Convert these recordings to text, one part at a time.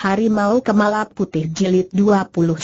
Harimau Kemala Putih Jilid 21.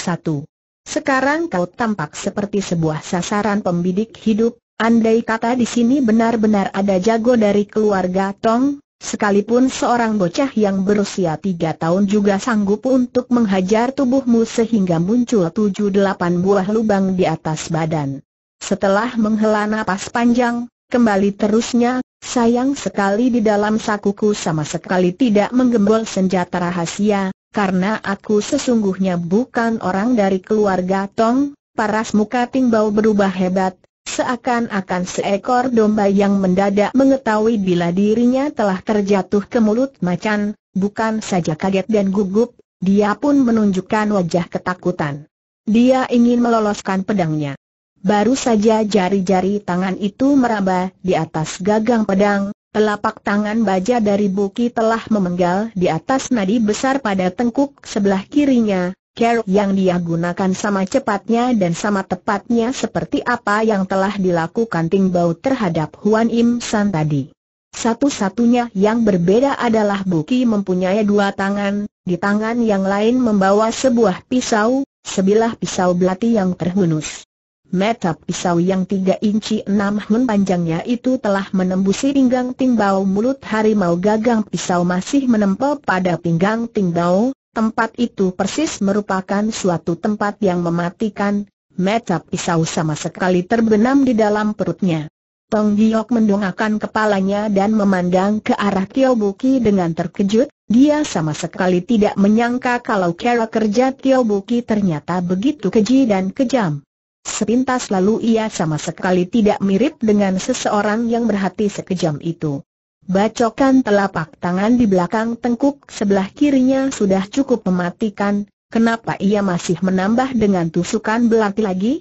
Sekarang kau tampak seperti sebuah sasaran pembidik hidup, andai kata di sini benar-benar ada jago dari keluarga Tong, sekalipun seorang bocah yang berusia tiga tahun juga sanggup untuk menghajar tubuhmu sehingga muncul tujuh delapan buah lubang di atas badan. Setelah menghela napas panjang, kembali terusnya Sayang sekali di dalam sakuku sama sekali tidak menggembol senjata rahasia, karena aku sesungguhnya bukan orang dari keluarga Tong, paras muka Tingbau berubah hebat, Seakan-akan seekor domba yang mendadak mengetahui bila dirinya telah terjatuh ke mulut macan, bukan saja kaget dan gugup, dia pun menunjukkan wajah ketakutan. Dia ingin meloloskan pedangnya. Baru saja jari-jari tangan itu meraba di atas gagang pedang, telapak tangan baja dari Buki telah memenggal di atas nadi besar pada tengkuk sebelah kirinya. Care yang dia gunakan sama cepatnya dan sama tepatnya seperti apa yang telah dilakukan Ting Bao terhadap Huan Im San tadi. Satu-satunya yang berbeda adalah Buki mempunyai dua tangan, di tangan yang lain membawa sebuah pisau, sebilah pisau belati yang terhunus. Mata pisau yang tiga inci enam hun panjangnya itu telah menembusi pinggang timbau mulut harimau gagang pisau masih menempel pada pinggang timbau, tempat itu persis merupakan suatu tempat yang mematikan, mata pisau sama sekali terbenam di dalam perutnya. Tong Giok mendongakkan kepalanya dan memandang ke arah Tio Buki dengan terkejut, dia sama sekali tidak menyangka kalau cara kerja Tio Buki ternyata begitu keji dan kejam. Sepintas lalu ia sama sekali tidak mirip dengan seseorang yang berhati sekejam itu. Bacokan telapak tangan di belakang tengkuk sebelah kirinya sudah cukup mematikan, kenapa ia masih menambah dengan tusukan belati lagi?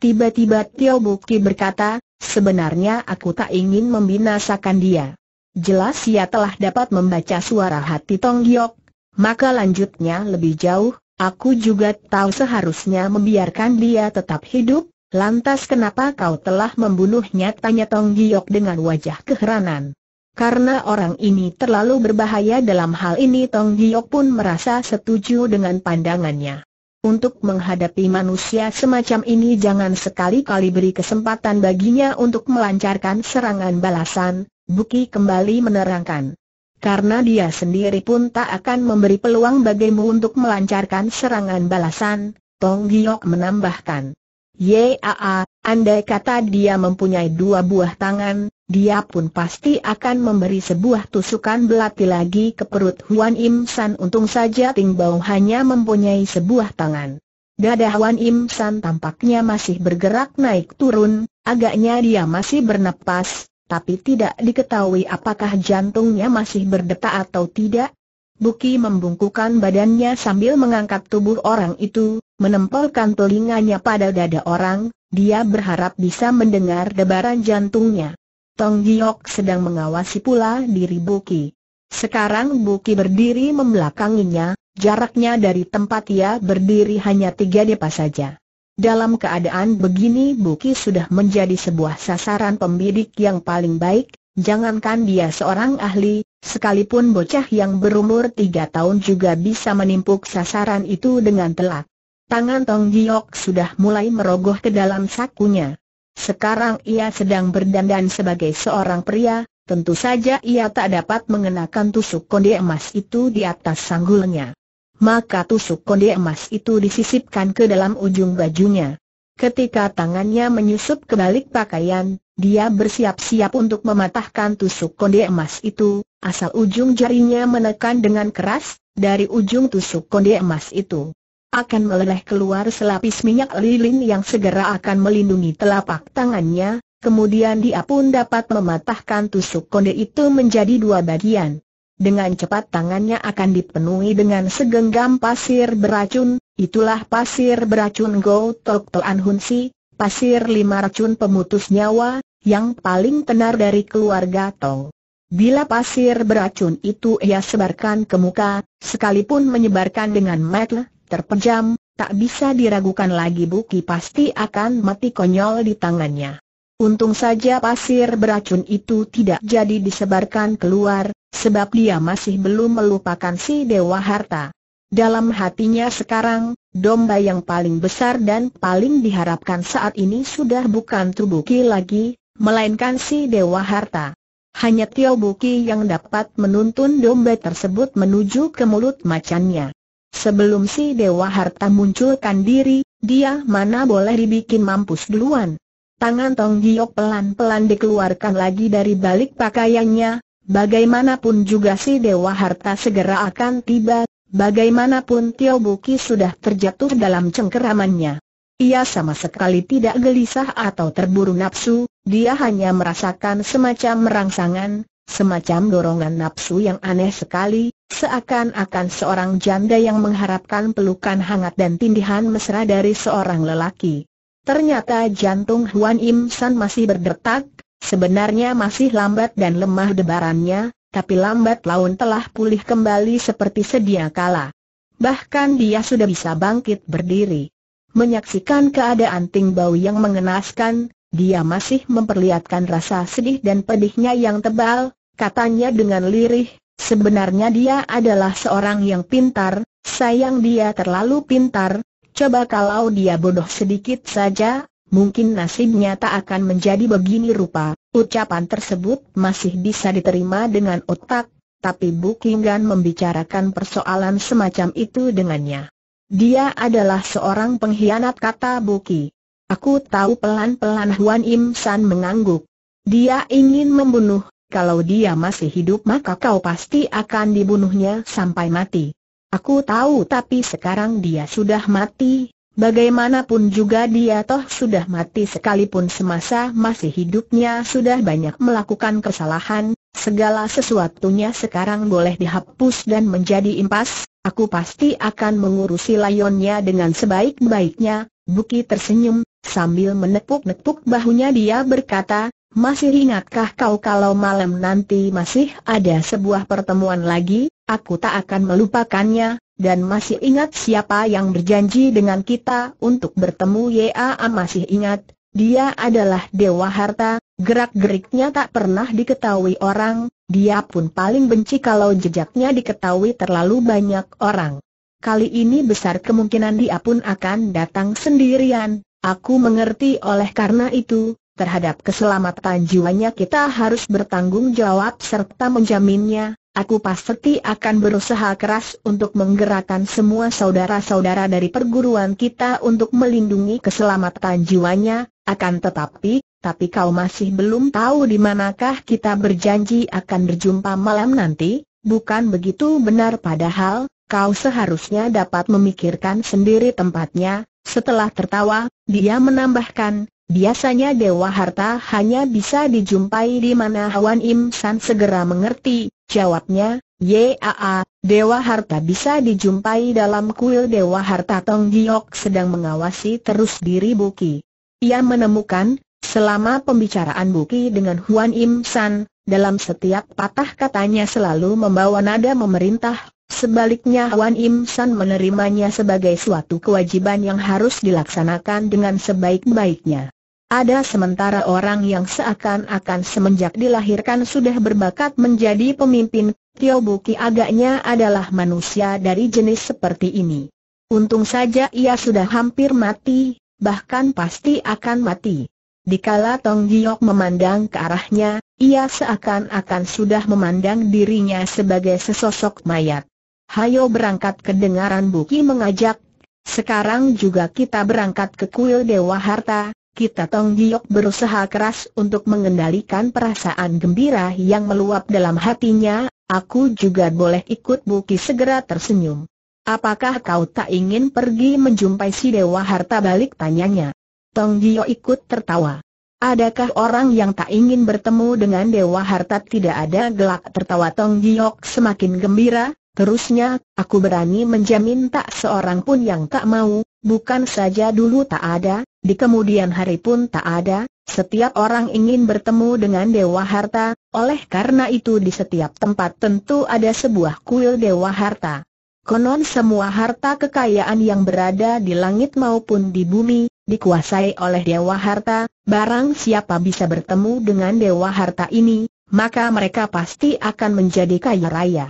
Tiba-tiba Tio Buki berkata, sebenarnya aku tak ingin membinasakan dia. Jelas ia telah dapat membaca suara hati Tong Giok, maka lanjutnya lebih jauh, Aku juga tahu seharusnya membiarkan dia tetap hidup, lantas kenapa kau telah membunuhnya? Tanya Tong Giok dengan wajah keheranan. Karena orang ini terlalu berbahaya dalam hal ini Tong Giok pun merasa setuju dengan pandangannya. Untuk menghadapi manusia semacam ini jangan sekali-kali beri kesempatan baginya untuk melancarkan serangan balasan, Buki kembali menerangkan karena dia sendiri pun tak akan memberi peluang bagimu untuk melancarkan serangan balasan, Tong Giok menambahkan. Yaa, andai kata dia mempunyai dua buah tangan, dia pun pasti akan memberi sebuah tusukan belati lagi ke perut Huan Im San untung saja Ting Bao hanya mempunyai sebuah tangan. Dada Huan Im San tampaknya masih bergerak naik turun, agaknya dia masih bernapas, tapi tidak diketahui apakah jantungnya masih berdetak atau tidak. Buki membungkukan badannya sambil mengangkat tubuh orang itu, menempelkan telinganya pada dada orang, dia berharap bisa mendengar debaran jantungnya. Tong Giok sedang mengawasi pula diri Buki. Sekarang Buki berdiri membelakanginya, jaraknya dari tempat ia berdiri hanya tiga depa saja. Dalam keadaan begini Buki sudah menjadi sebuah sasaran pembidik yang paling baik, jangankan dia seorang ahli, sekalipun bocah yang berumur tiga tahun juga bisa menimpuk sasaran itu dengan telak. Tangan Tong Giok sudah mulai merogoh ke dalam sakunya. Sekarang ia sedang berdandan sebagai seorang pria, tentu saja ia tak dapat mengenakan tusuk konde emas itu di atas sanggulnya maka tusuk konde emas itu disisipkan ke dalam ujung bajunya. Ketika tangannya menyusup ke balik pakaian, dia bersiap-siap untuk mematahkan tusuk konde emas itu, asal ujung jarinya menekan dengan keras, dari ujung tusuk konde emas itu akan meleleh keluar selapis minyak lilin yang segera akan melindungi telapak tangannya, kemudian dia pun dapat mematahkan tusuk konde itu menjadi dua bagian. Dengan cepat tangannya akan dipenuhi dengan segenggam pasir beracun, itulah pasir beracun Go Tok An Hun Si, pasir lima racun pemutus nyawa, yang paling tenar dari keluarga Tong. Bila pasir beracun itu ia sebarkan ke muka, sekalipun menyebarkan dengan metel, terpejam, tak bisa diragukan lagi Buki pasti akan mati konyol di tangannya. Untung saja pasir beracun itu tidak jadi disebarkan keluar, sebab dia masih belum melupakan si Dewa Harta. Dalam hatinya sekarang, domba yang paling besar dan paling diharapkan saat ini sudah bukan Tubuki lagi, melainkan si Dewa Harta. Hanya Tio Buki yang dapat menuntun domba tersebut menuju ke mulut macannya. Sebelum si Dewa Harta munculkan diri, dia mana boleh dibikin mampus duluan. Tangan Tong Giok pelan-pelan dikeluarkan lagi dari balik pakaiannya, bagaimanapun juga si Dewa Harta segera akan tiba, bagaimanapun Tio Buki sudah terjatuh dalam cengkeramannya. Ia sama sekali tidak gelisah atau terburu nafsu, dia hanya merasakan semacam merangsangan, semacam dorongan nafsu yang aneh sekali, seakan-akan seorang janda yang mengharapkan pelukan hangat dan tindihan mesra dari seorang lelaki. Ternyata jantung Huan Im San masih berdetak, sebenarnya masih lambat dan lemah debarannya, tapi lambat laun telah pulih kembali seperti sedia kala. Bahkan dia sudah bisa bangkit berdiri. Menyaksikan keadaan Ting Bau yang mengenaskan, dia masih memperlihatkan rasa sedih dan pedihnya yang tebal, katanya dengan lirih, sebenarnya dia adalah seorang yang pintar, sayang dia terlalu pintar, Coba kalau dia bodoh sedikit saja, mungkin nasibnya tak akan menjadi begini rupa. Ucapan tersebut masih bisa diterima dengan otak, tapi Bukingan membicarakan persoalan semacam itu dengannya. Dia adalah seorang pengkhianat kata Buki. Aku tahu pelan-pelan Huan Im San mengangguk. Dia ingin membunuh, kalau dia masih hidup maka kau pasti akan dibunuhnya sampai mati. Aku tahu tapi sekarang dia sudah mati, bagaimanapun juga dia toh sudah mati sekalipun semasa masih hidupnya sudah banyak melakukan kesalahan, segala sesuatunya sekarang boleh dihapus dan menjadi impas, aku pasti akan mengurusi layonnya dengan sebaik-baiknya, Buki tersenyum, sambil menepuk-nepuk bahunya dia berkata, masih ingatkah kau kalau malam nanti masih ada sebuah pertemuan lagi, aku tak akan melupakannya, dan masih ingat siapa yang berjanji dengan kita untuk bertemu YAA ah, masih ingat, dia adalah Dewa Harta, gerak-geriknya tak pernah diketahui orang, dia pun paling benci kalau jejaknya diketahui terlalu banyak orang. Kali ini besar kemungkinan dia pun akan datang sendirian, aku mengerti oleh karena itu, terhadap keselamatan jiwanya kita harus bertanggung jawab serta menjaminnya, aku pasti akan berusaha keras untuk menggerakkan semua saudara-saudara dari perguruan kita untuk melindungi keselamatan jiwanya, akan tetapi, tapi kau masih belum tahu di manakah kita berjanji akan berjumpa malam nanti, bukan begitu benar padahal, kau seharusnya dapat memikirkan sendiri tempatnya, setelah tertawa, dia menambahkan, Biasanya Dewa Harta hanya bisa dijumpai di mana Hwan Im San segera mengerti, jawabnya, Yaa, Dewa Harta bisa dijumpai dalam kuil Dewa Harta Tong Giok sedang mengawasi terus diri Buki. Ia menemukan, selama pembicaraan Buki dengan Huan Im San, dalam setiap patah katanya selalu membawa nada memerintah, Sebaliknya Hwan Im San menerimanya sebagai suatu kewajiban yang harus dilaksanakan dengan sebaik-baiknya. Ada sementara orang yang seakan-akan semenjak dilahirkan sudah berbakat menjadi pemimpin, Tio Buki agaknya adalah manusia dari jenis seperti ini. Untung saja ia sudah hampir mati, bahkan pasti akan mati. Dikala Tong Giok memandang ke arahnya, ia seakan-akan sudah memandang dirinya sebagai sesosok mayat. Hayo berangkat kedengaran Buki mengajak, sekarang juga kita berangkat ke kuil Dewa Harta, kita Tong Giok berusaha keras untuk mengendalikan perasaan gembira yang meluap dalam hatinya, aku juga boleh ikut Buki segera tersenyum. Apakah kau tak ingin pergi menjumpai si Dewa Harta balik tanyanya? Tong Giok ikut tertawa. Adakah orang yang tak ingin bertemu dengan Dewa Harta tidak ada gelak tertawa Tong Giok semakin gembira, terusnya, aku berani menjamin tak seorang pun yang tak mau, bukan saja dulu tak ada, di kemudian hari pun tak ada, setiap orang ingin bertemu dengan Dewa Harta, oleh karena itu di setiap tempat tentu ada sebuah kuil Dewa Harta. Konon semua harta kekayaan yang berada di langit maupun di bumi, dikuasai oleh Dewa Harta, barang siapa bisa bertemu dengan Dewa Harta ini, maka mereka pasti akan menjadi kaya raya.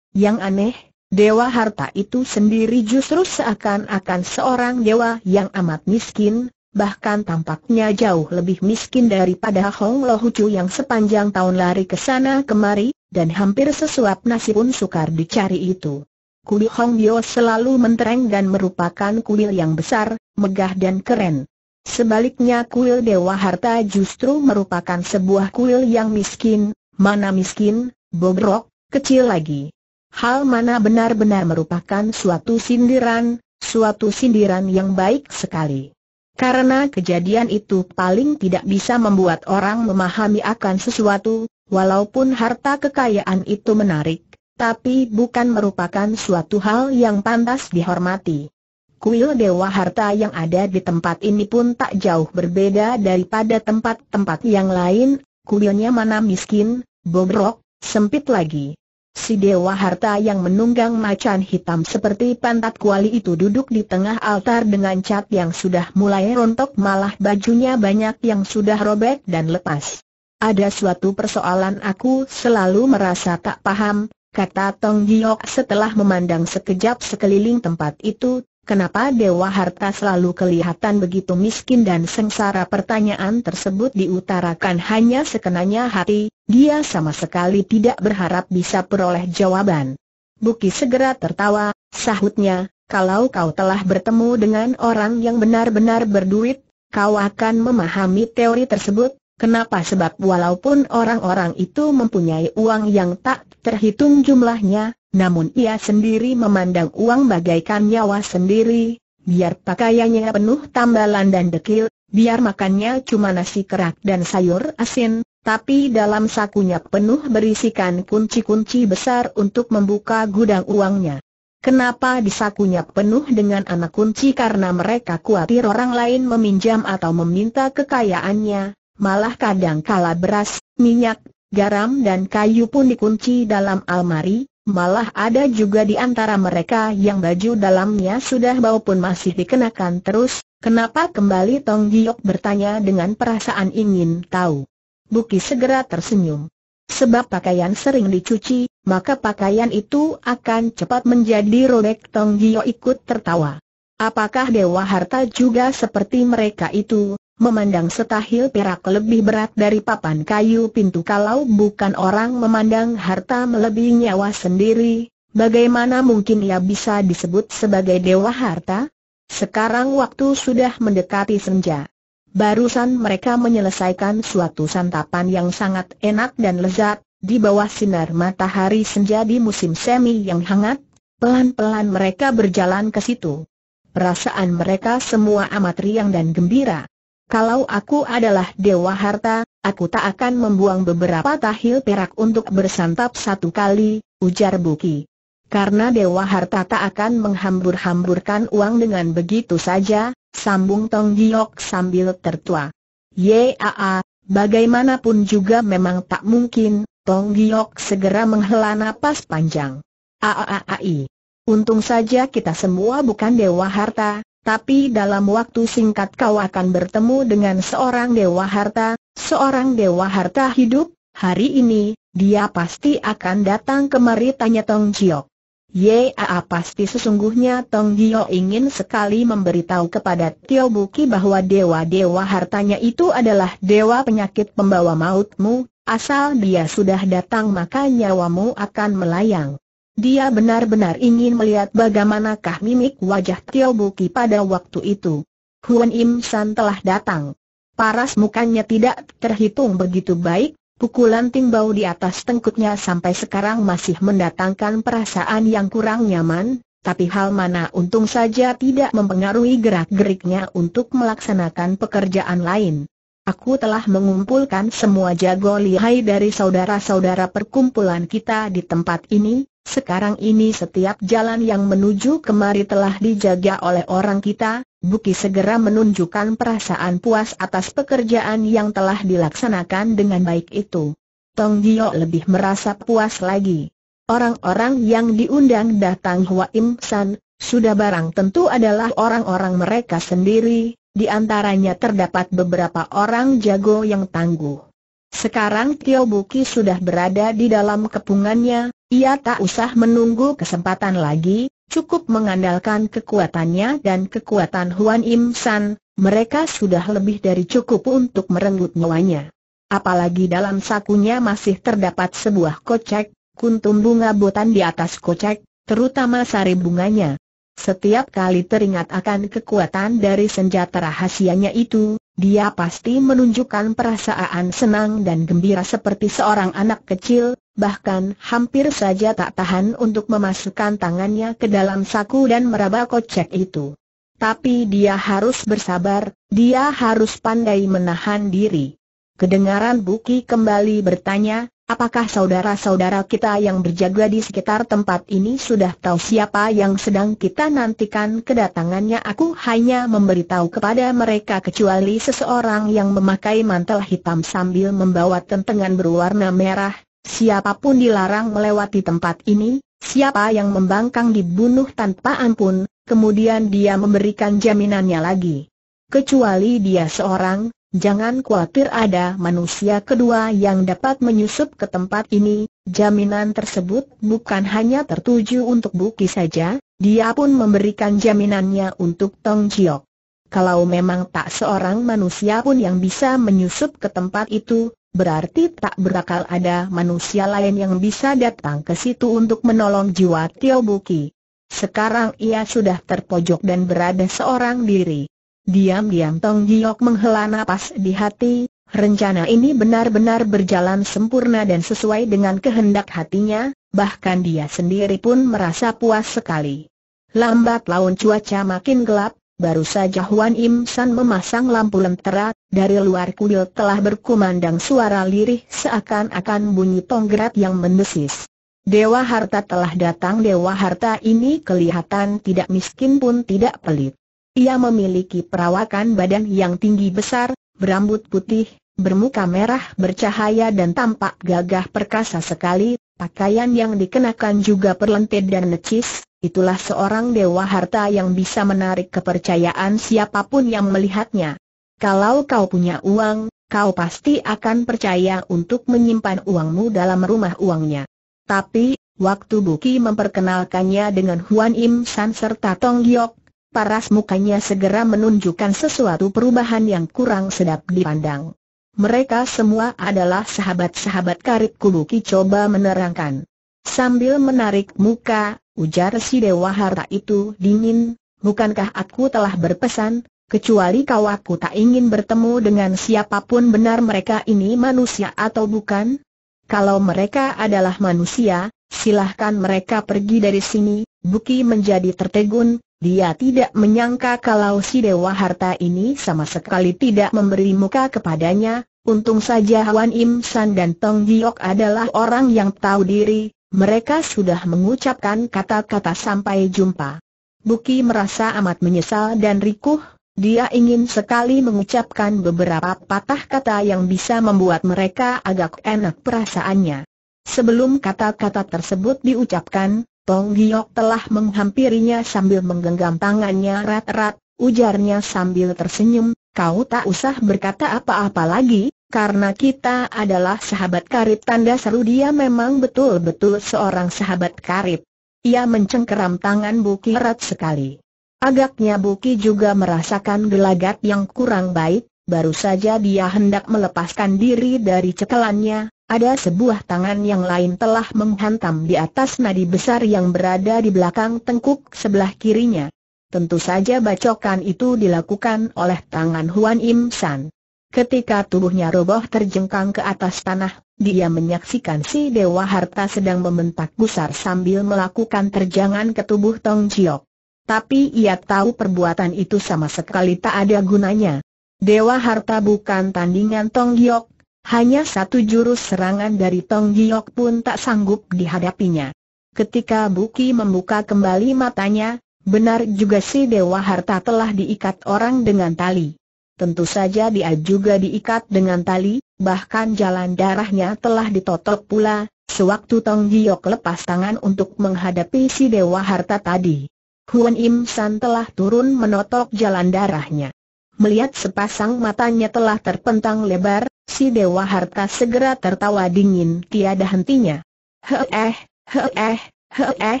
Yang aneh, Dewa Harta itu sendiri justru seakan-akan seorang dewa yang amat miskin, bahkan tampaknya jauh lebih miskin daripada Hong Lo Hucu yang sepanjang tahun lari ke sana kemari, dan hampir sesuap nasi pun sukar dicari itu. Kuil Hong Bio selalu mentereng dan merupakan kuil yang besar, megah dan keren. Sebaliknya kuil Dewa Harta justru merupakan sebuah kuil yang miskin, mana miskin, bobrok, kecil lagi. Hal mana benar-benar merupakan suatu sindiran, suatu sindiran yang baik sekali. Karena kejadian itu paling tidak bisa membuat orang memahami akan sesuatu, walaupun harta kekayaan itu menarik, tapi bukan merupakan suatu hal yang pantas dihormati. Kuil dewa harta yang ada di tempat ini pun tak jauh berbeda daripada tempat-tempat yang lain, kuilnya mana miskin, bobrok, sempit lagi, Si Dewa Harta yang menunggang macan hitam seperti pantat kuali itu duduk di tengah altar dengan cat yang sudah mulai rontok malah bajunya banyak yang sudah robek dan lepas. Ada suatu persoalan aku selalu merasa tak paham, kata Tong Giok setelah memandang sekejap sekeliling tempat itu, Kenapa Dewa Harta selalu kelihatan begitu miskin dan sengsara pertanyaan tersebut diutarakan hanya sekenanya hati, dia sama sekali tidak berharap bisa peroleh jawaban. Buki segera tertawa, sahutnya, kalau kau telah bertemu dengan orang yang benar-benar berduit, kau akan memahami teori tersebut, Kenapa? Sebab walaupun orang-orang itu mempunyai uang yang tak terhitung jumlahnya, namun ia sendiri memandang uang bagaikan nyawa sendiri, biar pakaiannya penuh tambalan dan dekil, biar makannya cuma nasi kerak dan sayur asin, tapi dalam sakunya penuh berisikan kunci-kunci besar untuk membuka gudang uangnya. Kenapa di sakunya penuh dengan anak kunci karena mereka khawatir orang lain meminjam atau meminta kekayaannya, malah kadang kala beras, minyak, garam dan kayu pun dikunci dalam almari, Malah ada juga di antara mereka yang baju dalamnya sudah bau pun masih dikenakan terus, kenapa kembali Tong Giok bertanya dengan perasaan ingin tahu. Buki segera tersenyum. Sebab pakaian sering dicuci, maka pakaian itu akan cepat menjadi robek Tong Giok ikut tertawa. Apakah Dewa Harta juga seperti mereka itu, memandang setahil perak lebih berat dari papan kayu pintu kalau bukan orang memandang harta melebihi nyawa sendiri, bagaimana mungkin ia bisa disebut sebagai dewa harta? Sekarang waktu sudah mendekati senja. Barusan mereka menyelesaikan suatu santapan yang sangat enak dan lezat, di bawah sinar matahari senja di musim semi yang hangat, pelan-pelan mereka berjalan ke situ. Perasaan mereka semua amat riang dan gembira. Kalau aku adalah dewa harta, aku tak akan membuang beberapa tahil perak untuk bersantap satu kali, ujar Buki. Karena dewa harta tak akan menghambur-hamburkan uang dengan begitu saja, sambung Tong Giok sambil tertua. Yaa, bagaimanapun juga memang tak mungkin, Tong Giok segera menghela napas panjang. Aaai. Untung saja kita semua bukan dewa harta, tapi dalam waktu singkat kau akan bertemu dengan seorang Dewa Harta, seorang Dewa Harta hidup, hari ini, dia pasti akan datang kemari tanya Tong Jiok. Yaa pasti sesungguhnya Tong Jio ingin sekali memberitahu kepada Tio Buki bahwa dewa-dewa hartanya itu adalah dewa penyakit pembawa mautmu, asal dia sudah datang maka nyawamu akan melayang. Dia benar-benar ingin melihat bagaimanakah mimik wajah Tio Buki pada waktu itu. Huan Im San telah datang. Paras mukanya tidak terhitung begitu baik, pukulan timbau di atas tengkuknya sampai sekarang masih mendatangkan perasaan yang kurang nyaman, tapi hal mana untung saja tidak mempengaruhi gerak-geriknya untuk melaksanakan pekerjaan lain. Aku telah mengumpulkan semua jago lihai dari saudara-saudara perkumpulan kita di tempat ini, sekarang ini setiap jalan yang menuju kemari telah dijaga oleh orang kita, Buki segera menunjukkan perasaan puas atas pekerjaan yang telah dilaksanakan dengan baik itu. Tong Gio lebih merasa puas lagi. Orang-orang yang diundang datang Hua Im San, sudah barang tentu adalah orang-orang mereka sendiri, di antaranya terdapat beberapa orang jago yang tangguh. Sekarang Tio Buki sudah berada di dalam kepungannya, ia tak usah menunggu kesempatan lagi, cukup mengandalkan kekuatannya dan kekuatan Huan Im San, mereka sudah lebih dari cukup untuk merenggut nyawanya. Apalagi dalam sakunya masih terdapat sebuah kocek, kuntum bunga botan di atas kocek, terutama sari bunganya. Setiap kali teringat akan kekuatan dari senjata rahasianya itu, dia pasti menunjukkan perasaan senang dan gembira seperti seorang anak kecil, bahkan hampir saja tak tahan untuk memasukkan tangannya ke dalam saku dan meraba kocek itu. Tapi dia harus bersabar, dia harus pandai menahan diri. Kedengaran Buki kembali bertanya, Apakah saudara-saudara kita yang berjaga di sekitar tempat ini sudah tahu siapa yang sedang kita nantikan kedatangannya? Aku hanya memberitahu kepada mereka kecuali seseorang yang memakai mantel hitam sambil membawa tentengan berwarna merah. Siapapun dilarang melewati tempat ini, siapa yang membangkang dibunuh tanpa ampun, kemudian dia memberikan jaminannya lagi. Kecuali dia seorang, Jangan khawatir ada manusia kedua yang dapat menyusup ke tempat ini, jaminan tersebut bukan hanya tertuju untuk Buki saja, dia pun memberikan jaminannya untuk Tong Jio. Kalau memang tak seorang manusia pun yang bisa menyusup ke tempat itu, berarti tak berakal ada manusia lain yang bisa datang ke situ untuk menolong jiwa Tio Buki. Sekarang ia sudah terpojok dan berada seorang diri. Diam-diam Tong Giok menghela nafas di hati, rencana ini benar-benar berjalan sempurna dan sesuai dengan kehendak hatinya, bahkan dia sendiri pun merasa puas sekali. Lambat laun cuaca makin gelap, baru saja Huan Im San memasang lampu lentera, dari luar kuil telah berkumandang suara lirih seakan-akan bunyi tonggrat yang mendesis. Dewa harta telah datang Dewa harta ini kelihatan tidak miskin pun tidak pelit ia memiliki perawakan badan yang tinggi besar, berambut putih, bermuka merah bercahaya dan tampak gagah perkasa sekali, pakaian yang dikenakan juga perlentit dan necis, itulah seorang dewa harta yang bisa menarik kepercayaan siapapun yang melihatnya. Kalau kau punya uang, kau pasti akan percaya untuk menyimpan uangmu dalam rumah uangnya. Tapi, waktu Buki memperkenalkannya dengan Huan Im San serta Tong Giok, paras mukanya segera menunjukkan sesuatu perubahan yang kurang sedap dipandang. Mereka semua adalah sahabat-sahabat karib Kubuki coba menerangkan. Sambil menarik muka, ujar si Dewa Harta itu dingin, bukankah aku telah berpesan, kecuali kau aku tak ingin bertemu dengan siapapun benar mereka ini manusia atau bukan? Kalau mereka adalah manusia, silahkan mereka pergi dari sini, Buki menjadi tertegun, dia tidak menyangka kalau si Dewa Harta ini sama sekali tidak memberi muka kepadanya, untung saja Wan Im San dan Tong Giok adalah orang yang tahu diri, mereka sudah mengucapkan kata-kata sampai jumpa. Buki merasa amat menyesal dan rikuh, dia ingin sekali mengucapkan beberapa patah kata yang bisa membuat mereka agak enak perasaannya. Sebelum kata-kata tersebut diucapkan, Tong Giok telah menghampirinya sambil menggenggam tangannya erat-erat, ujarnya sambil tersenyum, kau tak usah berkata apa-apa lagi, karena kita adalah sahabat karib tanda seru dia memang betul-betul seorang sahabat karib. Ia mencengkeram tangan Buki erat sekali. Agaknya Buki juga merasakan gelagat yang kurang baik, baru saja dia hendak melepaskan diri dari cekelannya, ada sebuah tangan yang lain telah menghantam di atas nadi besar yang berada di belakang tengkuk sebelah kirinya. Tentu saja bacokan itu dilakukan oleh tangan Huan Im San. Ketika tubuhnya roboh terjengkang ke atas tanah, dia menyaksikan si Dewa Harta sedang membentak gusar sambil melakukan terjangan ke tubuh Tong Jiok. Tapi ia tahu perbuatan itu sama sekali tak ada gunanya. Dewa Harta bukan tandingan Tong Jiok, hanya satu jurus serangan dari Tong Giok pun tak sanggup dihadapinya. Ketika Buki membuka kembali matanya, benar juga si Dewa Harta telah diikat orang dengan tali. Tentu saja dia juga diikat dengan tali, bahkan jalan darahnya telah ditotok pula, sewaktu Tong Giok lepas tangan untuk menghadapi si Dewa Harta tadi. Huan Im San telah turun menotok jalan darahnya. Melihat sepasang matanya telah terpentang lebar, si Dewa Harta segera tertawa dingin tiada hentinya. Heeh, heeh, heeh,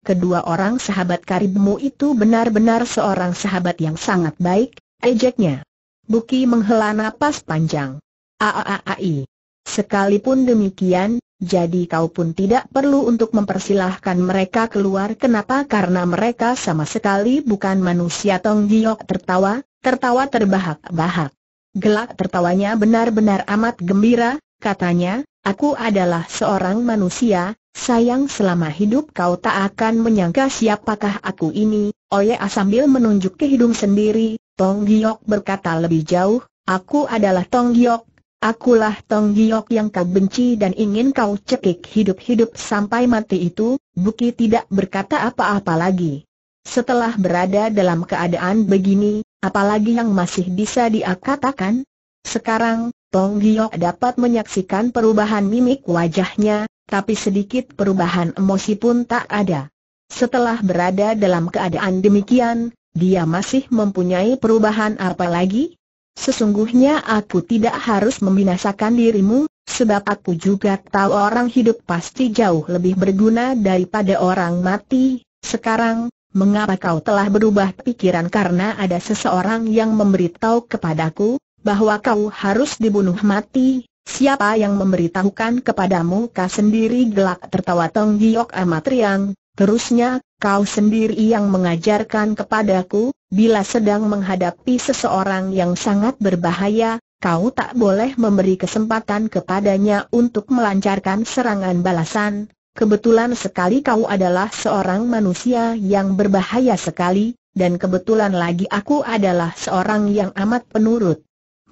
kedua orang sahabat karibmu itu benar-benar seorang sahabat yang sangat baik, ejeknya. Buki menghela napas panjang. Aaai. Sekalipun demikian, jadi kau pun tidak perlu untuk mempersilahkan mereka keluar kenapa karena mereka sama sekali bukan manusia Tong Giok tertawa, tertawa terbahak-bahak. Gelak tertawanya benar-benar amat gembira, katanya, aku adalah seorang manusia, sayang selama hidup kau tak akan menyangka siapakah aku ini, Oya sambil menunjuk ke hidung sendiri, Tong Giok berkata lebih jauh, aku adalah Tong Giok, akulah Tong Giok yang kau benci dan ingin kau cekik hidup-hidup sampai mati itu, Buki tidak berkata apa-apa lagi. Setelah berada dalam keadaan begini, Apalagi yang masih bisa dia Sekarang, Tong Giok dapat menyaksikan perubahan mimik wajahnya, tapi sedikit perubahan emosi pun tak ada. Setelah berada dalam keadaan demikian, dia masih mempunyai perubahan apa lagi? Sesungguhnya aku tidak harus membinasakan dirimu, sebab aku juga tahu orang hidup pasti jauh lebih berguna daripada orang mati. Sekarang, mengapa kau telah berubah pikiran karena ada seseorang yang memberitahu kepadaku, bahwa kau harus dibunuh mati, siapa yang memberitahukan kepadamu kau sendiri gelak tertawa Tong Giok Amatriang. terusnya, kau sendiri yang mengajarkan kepadaku, bila sedang menghadapi seseorang yang sangat berbahaya, kau tak boleh memberi kesempatan kepadanya untuk melancarkan serangan balasan, Kebetulan sekali kau adalah seorang manusia yang berbahaya sekali, dan kebetulan lagi aku adalah seorang yang amat penurut.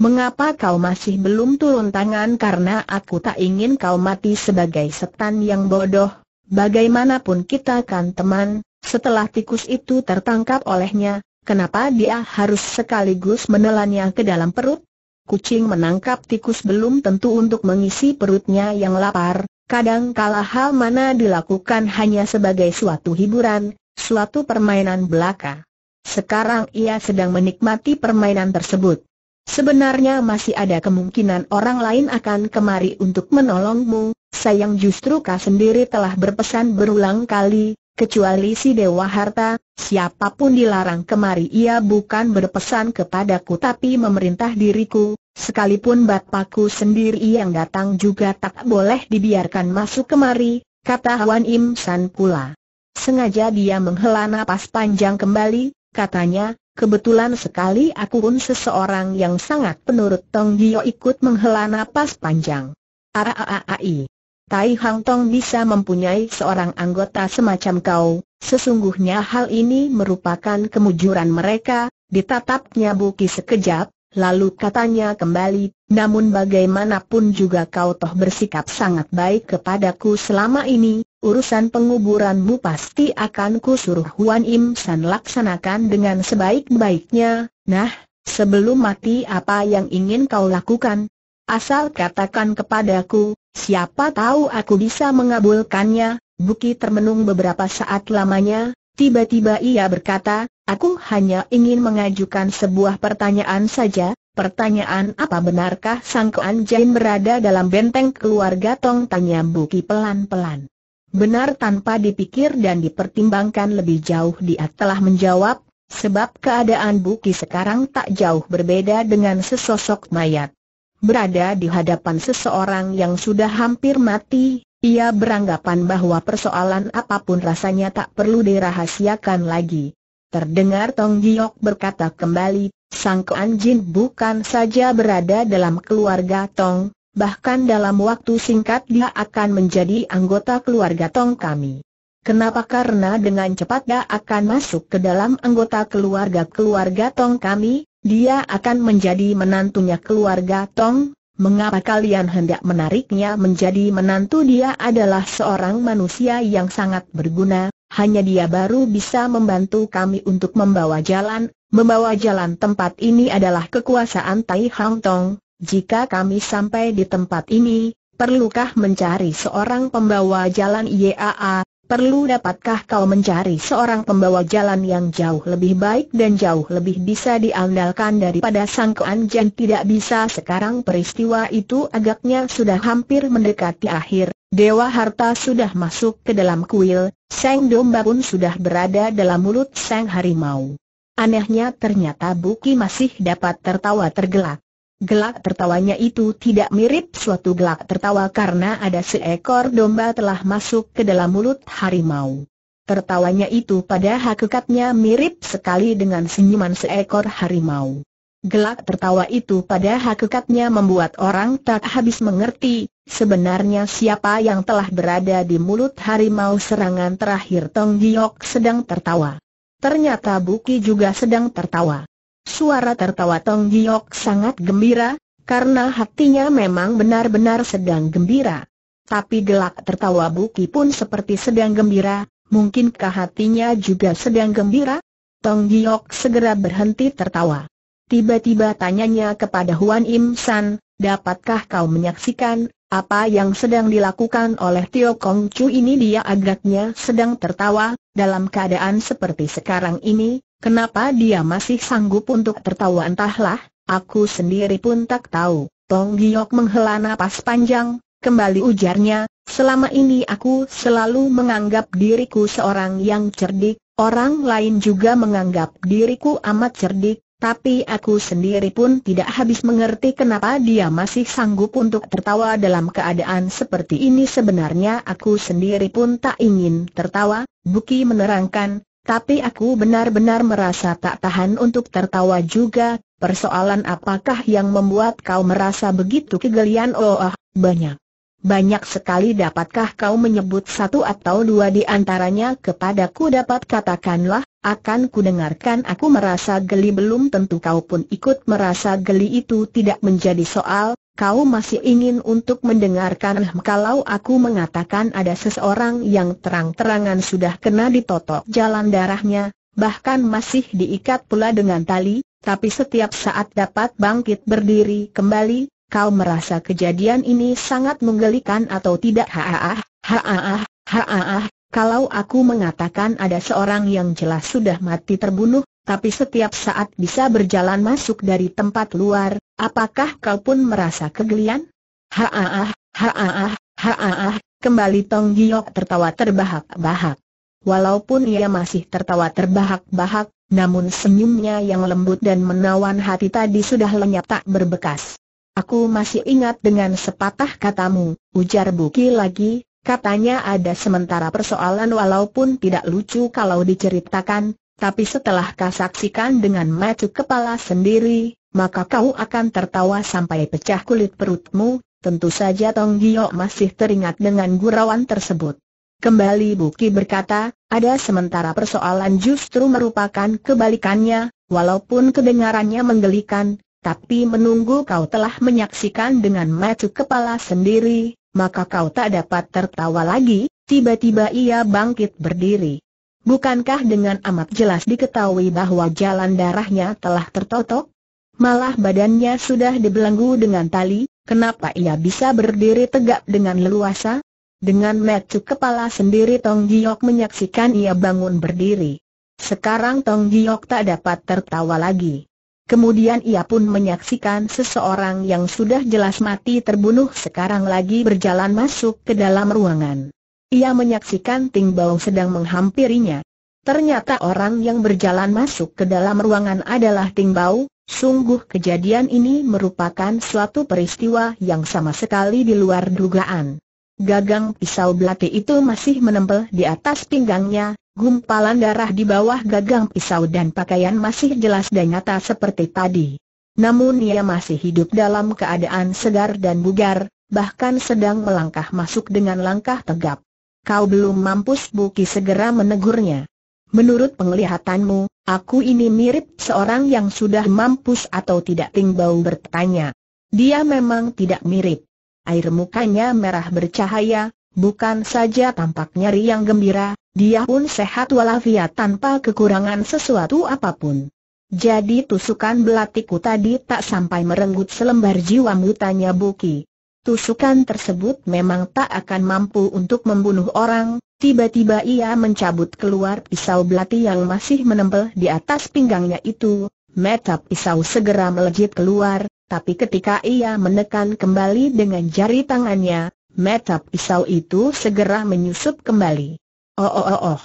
Mengapa kau masih belum turun tangan karena aku tak ingin kau mati sebagai setan yang bodoh, bagaimanapun kita kan teman, setelah tikus itu tertangkap olehnya, kenapa dia harus sekaligus menelannya ke dalam perut? Kucing menangkap tikus belum tentu untuk mengisi perutnya yang lapar, Kadang, kala hal mana dilakukan hanya sebagai suatu hiburan, suatu permainan belaka. Sekarang ia sedang menikmati permainan tersebut. Sebenarnya masih ada kemungkinan orang lain akan kemari untuk menolongmu, sayang justru kau sendiri telah berpesan berulang kali, kecuali si Dewa Harta, siapapun dilarang kemari ia bukan berpesan kepadaku tapi memerintah diriku, Sekalipun bapakku sendiri yang datang juga tak boleh dibiarkan masuk kemari, kata Hwan Im San pula. Sengaja dia menghela nafas panjang kembali, katanya, kebetulan sekali aku pun seseorang yang sangat penurut Tong Gio ikut menghela nafas panjang. Araaai, Tai Hang Tong bisa mempunyai seorang anggota semacam kau, sesungguhnya hal ini merupakan kemujuran mereka, ditatapnya Buki sekejap, Lalu katanya kembali, namun bagaimanapun juga kau toh bersikap sangat baik kepadaku selama ini, urusan penguburanmu pasti akan ku suruh Huan Im San laksanakan dengan sebaik-baiknya, nah, sebelum mati apa yang ingin kau lakukan? Asal katakan kepadaku, siapa tahu aku bisa mengabulkannya, Buki termenung beberapa saat lamanya, tiba-tiba ia berkata, Aku hanya ingin mengajukan sebuah pertanyaan saja, pertanyaan apa benarkah Sang Kuan Jin berada dalam benteng keluarga Tong tanya Buki pelan-pelan. Benar tanpa dipikir dan dipertimbangkan lebih jauh dia telah menjawab, sebab keadaan Buki sekarang tak jauh berbeda dengan sesosok mayat. Berada di hadapan seseorang yang sudah hampir mati, ia beranggapan bahwa persoalan apapun rasanya tak perlu dirahasiakan lagi. Terdengar Tong Giok berkata kembali, Sang Kuan Jin bukan saja berada dalam keluarga Tong, bahkan dalam waktu singkat dia akan menjadi anggota keluarga Tong kami. Kenapa? Karena dengan cepat dia akan masuk ke dalam anggota keluarga-keluarga Tong kami, dia akan menjadi menantunya keluarga Tong, Mengapa kalian hendak menariknya menjadi menantu dia adalah seorang manusia yang sangat berguna, hanya dia baru bisa membantu kami untuk membawa jalan, membawa jalan tempat ini adalah kekuasaan Tai Hang Tong, jika kami sampai di tempat ini, perlukah mencari seorang pembawa jalan IAA, perlu dapatkah kau mencari seorang pembawa jalan yang jauh lebih baik dan jauh lebih bisa diandalkan daripada Sang Kuan Jan tidak bisa sekarang peristiwa itu agaknya sudah hampir mendekati akhir, Dewa Harta sudah masuk ke dalam kuil, Sang domba pun sudah berada dalam mulut sang harimau. Anehnya ternyata Buki masih dapat tertawa tergelak. Gelak tertawanya itu tidak mirip suatu gelak tertawa karena ada seekor domba telah masuk ke dalam mulut harimau. Tertawanya itu pada hakikatnya mirip sekali dengan senyuman seekor harimau. Gelak tertawa itu pada hakikatnya membuat orang tak habis mengerti, sebenarnya siapa yang telah berada di mulut harimau serangan terakhir Tong Giok sedang tertawa. Ternyata Buki juga sedang tertawa. Suara tertawa Tong Giok sangat gembira, karena hatinya memang benar-benar sedang gembira. Tapi gelak tertawa Buki pun seperti sedang gembira, mungkinkah hatinya juga sedang gembira? Tong Giok segera berhenti tertawa. Tiba-tiba tanyanya kepada Huan Im San, dapatkah kau menyaksikan, apa yang sedang dilakukan oleh Tio Kong Chu ini dia agaknya sedang tertawa, dalam keadaan seperti sekarang ini, kenapa dia masih sanggup untuk tertawa entahlah, aku sendiri pun tak tahu. Tong Giok menghela napas panjang, kembali ujarnya, selama ini aku selalu menganggap diriku seorang yang cerdik, orang lain juga menganggap diriku amat cerdik, tapi aku sendiri pun tidak habis mengerti kenapa dia masih sanggup untuk tertawa dalam keadaan seperti ini Sebenarnya aku sendiri pun tak ingin tertawa, Buki menerangkan Tapi aku benar-benar merasa tak tahan untuk tertawa juga Persoalan apakah yang membuat kau merasa begitu kegelian Oh ah, banyak banyak sekali dapatkah kau menyebut satu atau dua di antaranya kepadaku dapat katakanlah akan kudengarkan aku merasa geli belum tentu kau pun ikut merasa geli itu tidak menjadi soal, kau masih ingin untuk mendengarkan eh, kalau aku mengatakan ada seseorang yang terang-terangan sudah kena ditotok jalan darahnya, bahkan masih diikat pula dengan tali, tapi setiap saat dapat bangkit berdiri kembali, kau merasa kejadian ini sangat menggelikan atau tidak haah, haah, haah, kalau aku mengatakan ada seorang yang jelas sudah mati terbunuh, tapi setiap saat bisa berjalan masuk dari tempat luar, apakah kau pun merasa kegelian? Haaah, haaah, haaah, kembali Tong Giok tertawa terbahak-bahak. Walaupun ia masih tertawa terbahak-bahak, namun senyumnya yang lembut dan menawan hati tadi sudah lenyap tak berbekas. Aku masih ingat dengan sepatah katamu, ujar Buki lagi, Katanya ada sementara persoalan walaupun tidak lucu kalau diceritakan, tapi setelah kau saksikan dengan macu kepala sendiri, maka kau akan tertawa sampai pecah kulit perutmu, tentu saja Tong Gio masih teringat dengan gurauan tersebut. Kembali Buki berkata, ada sementara persoalan justru merupakan kebalikannya, walaupun kedengarannya menggelikan, tapi menunggu kau telah menyaksikan dengan macu kepala sendiri, maka kau tak dapat tertawa lagi, tiba-tiba ia bangkit berdiri. Bukankah dengan amat jelas diketahui bahwa jalan darahnya telah tertotok? Malah badannya sudah dibelenggu dengan tali, kenapa ia bisa berdiri tegak dengan leluasa? Dengan mecuk kepala sendiri Tong Giok menyaksikan ia bangun berdiri. Sekarang Tong Giok tak dapat tertawa lagi. Kemudian ia pun menyaksikan seseorang yang sudah jelas mati terbunuh sekarang lagi berjalan masuk ke dalam ruangan. Ia menyaksikan Ting Bao sedang menghampirinya. Ternyata orang yang berjalan masuk ke dalam ruangan adalah Ting Bao, sungguh kejadian ini merupakan suatu peristiwa yang sama sekali di luar dugaan. Gagang pisau belati itu masih menempel di atas pinggangnya, gumpalan darah di bawah gagang pisau dan pakaian masih jelas dan nyata seperti tadi. Namun ia masih hidup dalam keadaan segar dan bugar, bahkan sedang melangkah masuk dengan langkah tegap. Kau belum mampus Buki segera menegurnya. Menurut penglihatanmu, aku ini mirip seorang yang sudah mampus atau tidak Ting Bau bertanya. Dia memang tidak mirip air mukanya merah bercahaya, bukan saja tampak nyeri yang gembira, dia pun sehat walafiat tanpa kekurangan sesuatu apapun. Jadi tusukan belatiku tadi tak sampai merenggut selembar jiwa mutanya Buki. Tusukan tersebut memang tak akan mampu untuk membunuh orang, Tiba-tiba ia mencabut keluar pisau belati yang masih menempel di atas pinggangnya itu, Metap pisau segera melejit keluar, tapi ketika ia menekan kembali dengan jari tangannya, mata pisau itu segera menyusup kembali. Oh oh oh oh.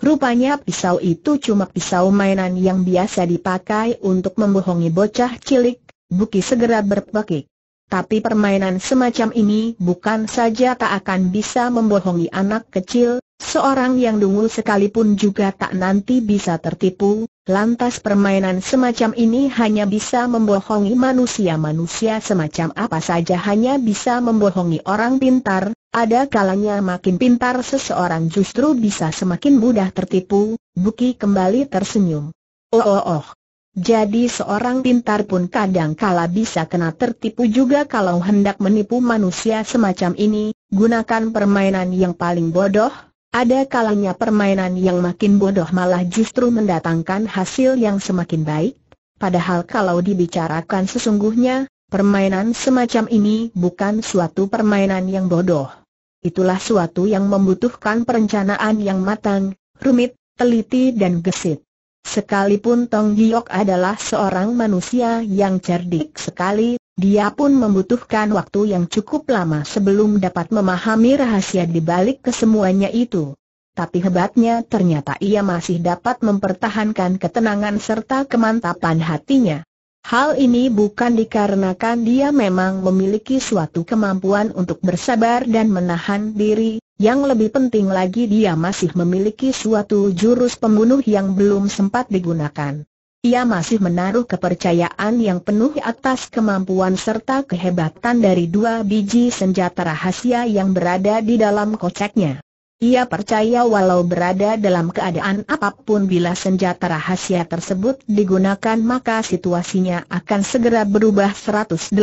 Rupanya pisau itu cuma pisau mainan yang biasa dipakai untuk membohongi bocah cilik, Buki segera berpekik. Tapi permainan semacam ini bukan saja tak akan bisa membohongi anak kecil, seorang yang dungu sekalipun juga tak nanti bisa tertipu, lantas permainan semacam ini hanya bisa membohongi manusia-manusia semacam apa saja hanya bisa membohongi orang pintar, ada kalanya makin pintar seseorang justru bisa semakin mudah tertipu, Buki kembali tersenyum. Oh oh oh, jadi seorang pintar pun kadang kala bisa kena tertipu juga kalau hendak menipu manusia semacam ini, gunakan permainan yang paling bodoh, ada kalanya permainan yang makin bodoh malah justru mendatangkan hasil yang semakin baik, padahal kalau dibicarakan sesungguhnya, permainan semacam ini bukan suatu permainan yang bodoh. Itulah suatu yang membutuhkan perencanaan yang matang, rumit, teliti dan gesit. Sekalipun Tong Giok adalah seorang manusia yang cerdik sekali, dia pun membutuhkan waktu yang cukup lama sebelum dapat memahami rahasia di balik kesemuanya itu. Tapi hebatnya ternyata ia masih dapat mempertahankan ketenangan serta kemantapan hatinya. Hal ini bukan dikarenakan dia memang memiliki suatu kemampuan untuk bersabar dan menahan diri, yang lebih penting lagi dia masih memiliki suatu jurus pembunuh yang belum sempat digunakan. Ia masih menaruh kepercayaan yang penuh atas kemampuan serta kehebatan dari dua biji senjata rahasia yang berada di dalam koceknya. Ia percaya walau berada dalam keadaan apapun bila senjata rahasia tersebut digunakan maka situasinya akan segera berubah 180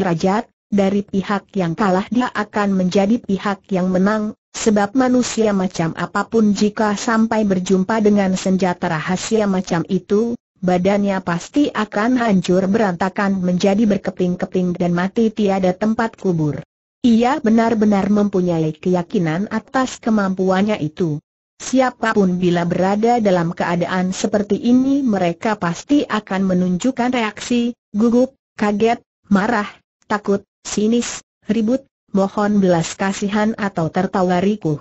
derajat, dari pihak yang kalah dia akan menjadi pihak yang menang, sebab manusia macam apapun jika sampai berjumpa dengan senjata rahasia macam itu, badannya pasti akan hancur berantakan menjadi berkeping-keping dan mati tiada tempat kubur. Ia benar-benar mempunyai keyakinan atas kemampuannya itu. Siapapun bila berada dalam keadaan seperti ini mereka pasti akan menunjukkan reaksi, gugup, kaget, marah, takut, sinis, ribut, mohon belas kasihan atau tertawa rikuh.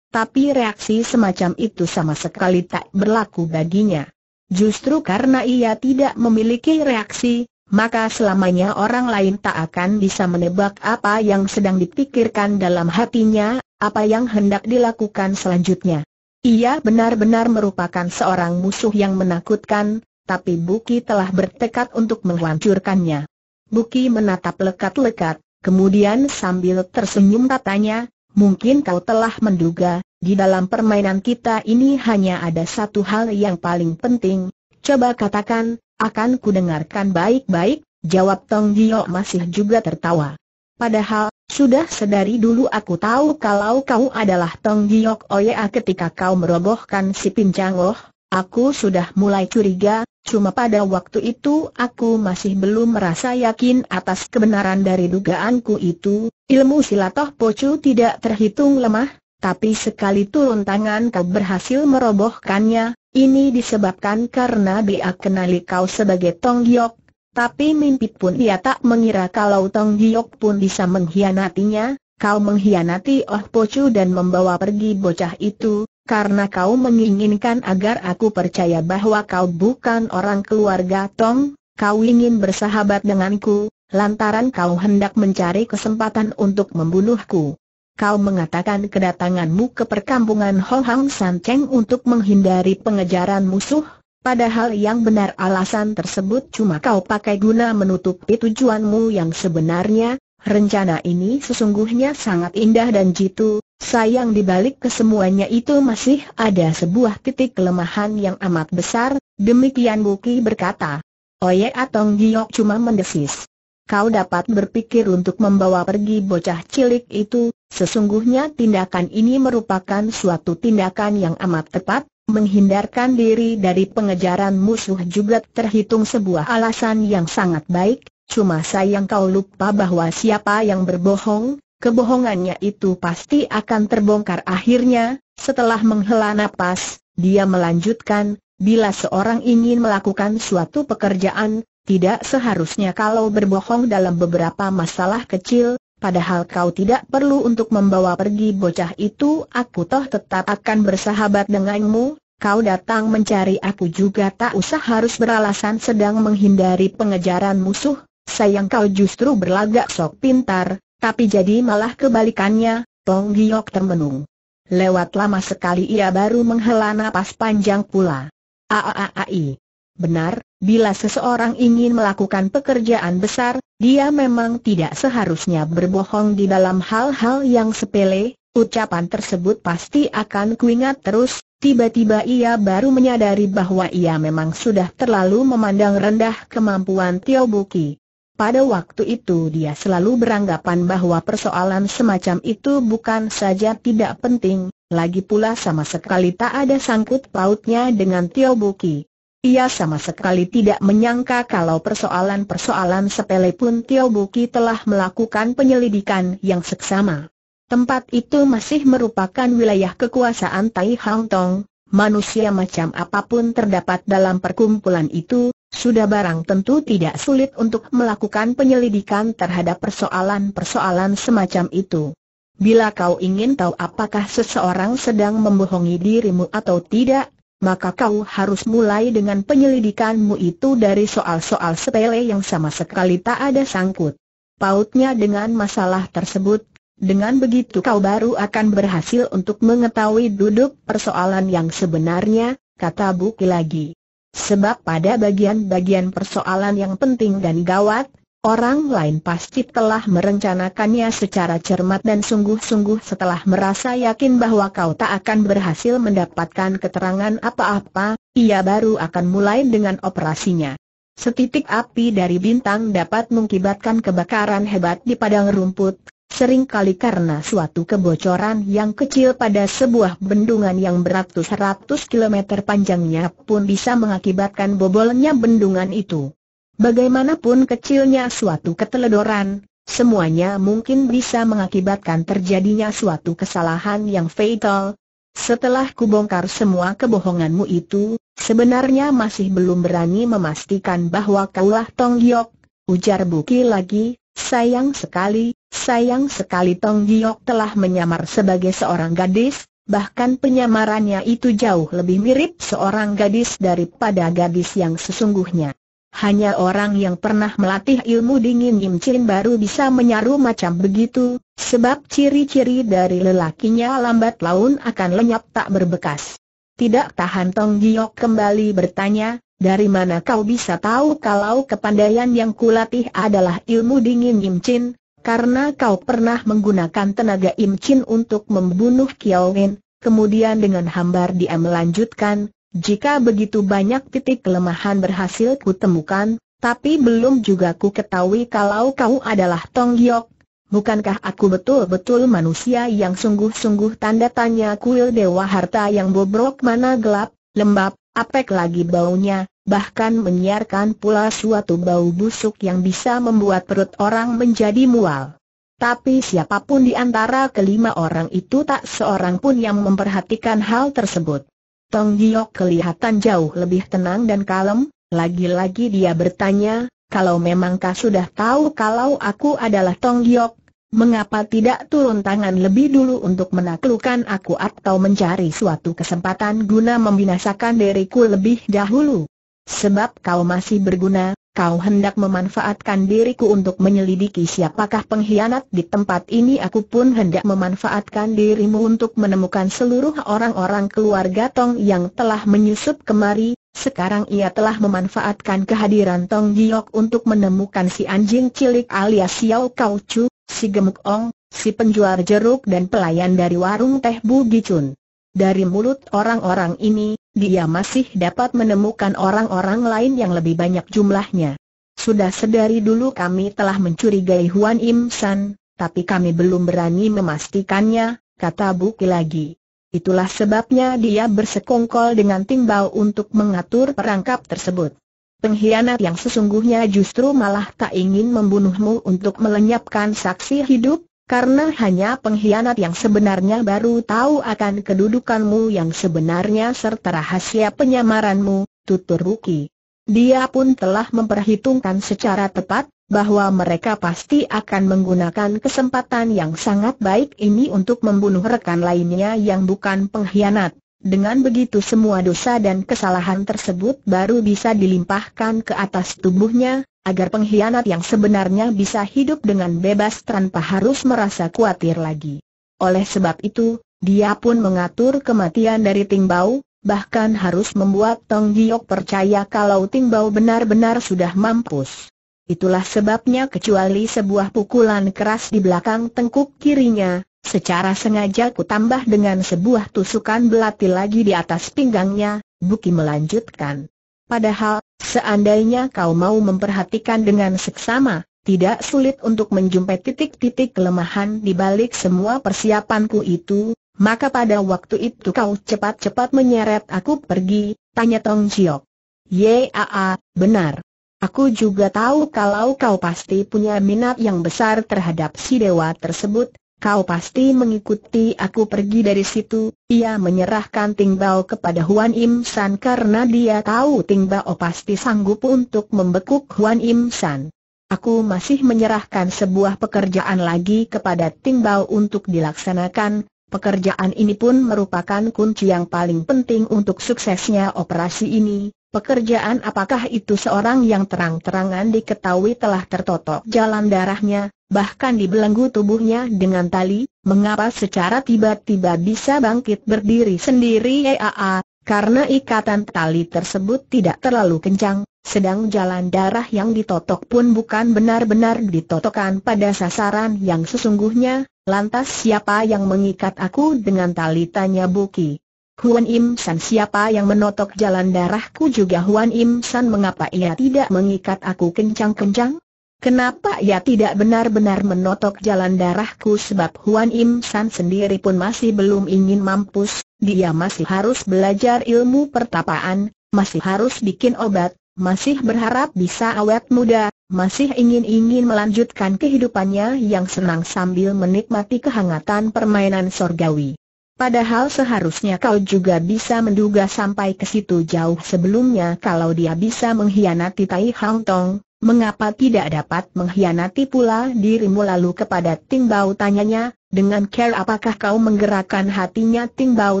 Tapi reaksi semacam itu sama sekali tak berlaku baginya. Justru karena ia tidak memiliki reaksi, maka selamanya orang lain tak akan bisa menebak apa yang sedang dipikirkan dalam hatinya, apa yang hendak dilakukan selanjutnya. Ia benar-benar merupakan seorang musuh yang menakutkan, tapi Buki telah bertekad untuk menghancurkannya. Buki menatap lekat-lekat, kemudian sambil tersenyum katanya, mungkin kau telah menduga, di dalam permainan kita ini hanya ada satu hal yang paling penting, coba katakan, akan kudengarkan baik-baik, jawab Tong Gio masih juga tertawa. Padahal, sudah sedari dulu aku tahu kalau kau adalah Tong Giok Oya ketika kau merobohkan si Pincang Oh, aku sudah mulai curiga, cuma pada waktu itu aku masih belum merasa yakin atas kebenaran dari dugaanku itu, ilmu silatoh pocu tidak terhitung lemah, tapi sekali turun tangan kau berhasil merobohkannya, ini disebabkan karena dia kenali kau sebagai Tong Giok, tapi mimpi pun dia tak mengira kalau Tong Giok pun bisa mengkhianatinya, kau mengkhianati Oh Pocu dan membawa pergi bocah itu, karena kau menginginkan agar aku percaya bahwa kau bukan orang keluarga Tong, kau ingin bersahabat denganku, lantaran kau hendak mencari kesempatan untuk membunuhku kau mengatakan kedatanganmu ke perkampungan Ho Hang San Cheng untuk menghindari pengejaran musuh, padahal yang benar alasan tersebut cuma kau pakai guna menutupi tujuanmu yang sebenarnya, rencana ini sesungguhnya sangat indah dan jitu, sayang dibalik kesemuanya itu masih ada sebuah titik kelemahan yang amat besar, demikian Buki berkata. Oye Atong Giok cuma mendesis. Kau dapat berpikir untuk membawa pergi bocah cilik itu, Sesungguhnya tindakan ini merupakan suatu tindakan yang amat tepat, Menghindarkan diri dari pengejaran musuh juga terhitung sebuah alasan yang sangat baik, cuma sayang kau lupa bahwa siapa yang berbohong, kebohongannya itu pasti akan terbongkar akhirnya, setelah menghela nafas, dia melanjutkan, bila seorang ingin melakukan suatu pekerjaan, tidak seharusnya kalau berbohong dalam beberapa masalah kecil, padahal kau tidak perlu untuk membawa pergi bocah itu aku toh tetap akan bersahabat denganmu, kau datang mencari aku juga tak usah harus beralasan sedang menghindari pengejaran musuh, sayang kau justru berlagak sok pintar, tapi jadi malah kebalikannya, Tong Giok termenung. Lewat lama sekali ia baru menghela napas panjang pula. Aaai, Benar, bila seseorang ingin melakukan pekerjaan besar, dia memang tidak seharusnya berbohong di dalam hal-hal yang sepele, ucapan tersebut pasti akan kuingat terus, tiba-tiba ia baru menyadari bahwa ia memang sudah terlalu memandang rendah kemampuan Tio Buki. Pada waktu itu dia selalu beranggapan bahwa persoalan semacam itu bukan saja tidak penting, lagi pula sama sekali tak ada sangkut pautnya dengan Tio Buki. Ia sama sekali tidak menyangka kalau persoalan-persoalan sepele pun Tio Buki telah melakukan penyelidikan yang seksama. Tempat itu masih merupakan wilayah kekuasaan Tai Hang Tong, manusia macam apapun terdapat dalam perkumpulan itu, sudah barang tentu tidak sulit untuk melakukan penyelidikan terhadap persoalan-persoalan semacam itu. Bila kau ingin tahu apakah seseorang sedang membohongi dirimu atau tidak, maka kau harus mulai dengan penyelidikanmu itu dari soal-soal sepele yang sama sekali tak ada sangkut pautnya dengan masalah tersebut. Dengan begitu kau baru akan berhasil untuk mengetahui duduk persoalan yang sebenarnya, kata Buki lagi. Sebab pada bagian-bagian persoalan yang penting dan gawat, Orang lain pasti telah merencanakannya secara cermat dan sungguh-sungguh setelah merasa yakin bahwa kau tak akan berhasil mendapatkan keterangan apa-apa, ia baru akan mulai dengan operasinya. Setitik api dari bintang dapat mengakibatkan kebakaran hebat di padang rumput, seringkali karena suatu kebocoran yang kecil pada sebuah bendungan yang beratus-ratus kilometer panjangnya pun bisa mengakibatkan bobolnya bendungan itu. Bagaimanapun kecilnya suatu keteledoran, semuanya mungkin bisa mengakibatkan terjadinya suatu kesalahan yang fatal. Setelah kubongkar semua kebohonganmu itu, sebenarnya masih belum berani memastikan bahwa kaulah Tong Giok, ujar Buki lagi, sayang sekali, sayang sekali Tong Giok telah menyamar sebagai seorang gadis, bahkan penyamarannya itu jauh lebih mirip seorang gadis daripada gadis yang sesungguhnya. Hanya orang yang pernah melatih ilmu dingin Yim Chin baru bisa menyaru macam begitu, sebab ciri-ciri dari lelakinya lambat laun akan lenyap tak berbekas. Tidak tahan Tong Giok kembali bertanya, dari mana kau bisa tahu kalau kepandaian yang kulatih adalah ilmu dingin Yim Chin? Karena kau pernah menggunakan tenaga Im Chin untuk membunuh Kiao Wen, kemudian dengan hambar dia melanjutkan, jika begitu banyak titik kelemahan berhasil kutemukan, tapi belum juga ku ketahui kalau kau adalah Tong Giok. Bukankah aku betul-betul manusia yang sungguh-sungguh tanda tanya kuil dewa harta yang bobrok mana gelap, lembab, apek lagi baunya, bahkan menyiarkan pula suatu bau busuk yang bisa membuat perut orang menjadi mual. Tapi siapapun di antara kelima orang itu tak seorang pun yang memperhatikan hal tersebut. Tong Giok kelihatan jauh lebih tenang dan kalem, lagi-lagi dia bertanya, kalau memang kau sudah tahu kalau aku adalah Tong Giok, mengapa tidak turun tangan lebih dulu untuk menaklukkan aku atau mencari suatu kesempatan guna membinasakan diriku lebih dahulu? Sebab kau masih berguna, Kau hendak memanfaatkan diriku untuk menyelidiki siapakah pengkhianat di tempat ini Aku pun hendak memanfaatkan dirimu untuk menemukan seluruh orang-orang keluarga Tong yang telah menyusup kemari Sekarang ia telah memanfaatkan kehadiran Tong Giok untuk menemukan si anjing cilik alias Xiao Kau Chu, si Gemuk Ong, si penjual jeruk dan pelayan dari warung teh Bu Gicun dari mulut orang-orang ini, dia masih dapat menemukan orang-orang lain yang lebih banyak jumlahnya. Sudah sedari dulu kami telah mencurigai Huan Im San, tapi kami belum berani memastikannya, kata Buki lagi. Itulah sebabnya dia bersekongkol dengan timbal untuk mengatur perangkap tersebut. Pengkhianat yang sesungguhnya justru malah tak ingin membunuhmu untuk melenyapkan saksi hidup, karena hanya pengkhianat yang sebenarnya baru tahu akan kedudukanmu yang sebenarnya serta rahasia penyamaranmu, tutur Ruki. Dia pun telah memperhitungkan secara tepat, bahwa mereka pasti akan menggunakan kesempatan yang sangat baik ini untuk membunuh rekan lainnya yang bukan pengkhianat. Dengan begitu semua dosa dan kesalahan tersebut baru bisa dilimpahkan ke atas tubuhnya, agar pengkhianat yang sebenarnya bisa hidup dengan bebas tanpa harus merasa khawatir lagi. Oleh sebab itu, dia pun mengatur kematian dari Ting Tingbau, bahkan harus membuat Tong Giok percaya kalau Ting Tingbau benar-benar sudah mampus. Itulah sebabnya kecuali sebuah pukulan keras di belakang tengkuk kirinya, Secara sengaja ku tambah dengan sebuah tusukan belati lagi di atas pinggangnya, Buki melanjutkan. Padahal, seandainya kau mau memperhatikan dengan seksama, tidak sulit untuk menjumpai titik-titik kelemahan di balik semua persiapanku itu, maka pada waktu itu kau cepat-cepat menyeret aku pergi, tanya Tong Jiok. Yaa, benar. Aku juga tahu kalau kau pasti punya minat yang besar terhadap si dewa tersebut, kau pasti mengikuti aku pergi dari situ. Ia menyerahkan Tingbao kepada Huan Im San karena dia tahu Tingbao pasti sanggup untuk membekuk Huan Im San. Aku masih menyerahkan sebuah pekerjaan lagi kepada Tingbao untuk dilaksanakan, Pekerjaan ini pun merupakan kunci yang paling penting untuk suksesnya operasi ini. Pekerjaan apakah itu seorang yang terang-terangan diketahui telah tertotok jalan darahnya, bahkan dibelenggu tubuhnya dengan tali, mengapa secara tiba-tiba bisa bangkit berdiri sendiri EAA, karena ikatan tali tersebut tidak terlalu kencang, sedang jalan darah yang ditotok pun bukan benar-benar ditotokkan pada sasaran yang sesungguhnya, lantas siapa yang mengikat aku dengan tali tanya Buki. Huan Im San siapa yang menotok jalan darahku juga Huan Im San mengapa ia tidak mengikat aku kencang-kencang? Kenapa ia tidak benar-benar menotok jalan darahku sebab Huan Im San sendiri pun masih belum ingin mampus, dia masih harus belajar ilmu pertapaan, masih harus bikin obat, masih berharap bisa awet muda, masih ingin-ingin melanjutkan kehidupannya yang senang sambil menikmati kehangatan permainan sorgawi. Padahal seharusnya kau juga bisa menduga sampai ke situ jauh sebelumnya kalau dia bisa mengkhianati Tai Hang Tong, Mengapa tidak dapat mengkhianati pula dirimu lalu kepada Ting Bao tanyanya, dengan care apakah kau menggerakkan hatinya Ting Bao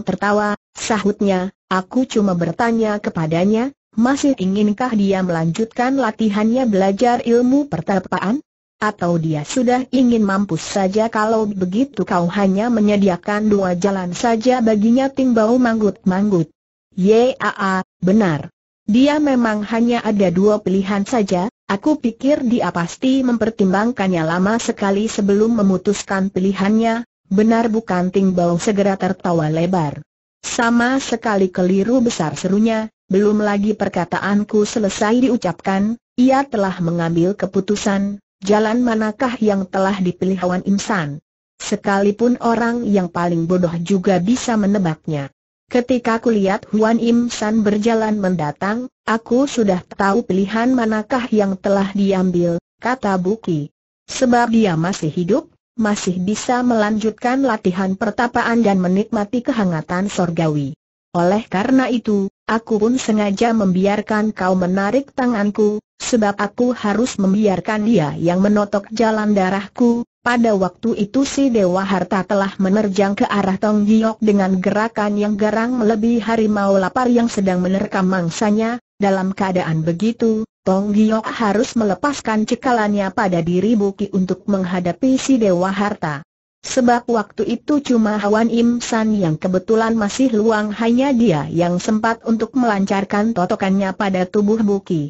tertawa, sahutnya, aku cuma bertanya kepadanya, masih inginkah dia melanjutkan latihannya belajar ilmu pertapaan? Atau dia sudah ingin mampus saja kalau begitu kau hanya menyediakan dua jalan saja baginya Ting Bao manggut-manggut. Yaa, benar. Dia memang hanya ada dua pilihan saja, Aku pikir dia pasti mempertimbangkannya lama sekali sebelum memutuskan pilihannya, benar bukan Ting Bao segera tertawa lebar. Sama sekali keliru besar serunya, belum lagi perkataanku selesai diucapkan, ia telah mengambil keputusan, jalan manakah yang telah dipilih Wan Imsan. Sekalipun orang yang paling bodoh juga bisa menebaknya. Ketika kulihat Huan Im San berjalan mendatang, aku sudah tahu pilihan manakah yang telah diambil, kata Buki. Sebab dia masih hidup, masih bisa melanjutkan latihan pertapaan dan menikmati kehangatan sorgawi. Oleh karena itu, aku pun sengaja membiarkan kau menarik tanganku, sebab aku harus membiarkan dia yang menotok jalan darahku, pada waktu itu si Dewa Harta telah menerjang ke arah Tong Giok dengan gerakan yang garang melebihi harimau lapar yang sedang menerkam mangsanya. Dalam keadaan begitu, Tong Giok harus melepaskan cekalannya pada diri Buki untuk menghadapi si Dewa Harta. Sebab waktu itu cuma Hwan Im San yang kebetulan masih luang hanya dia yang sempat untuk melancarkan totokannya pada tubuh Buki.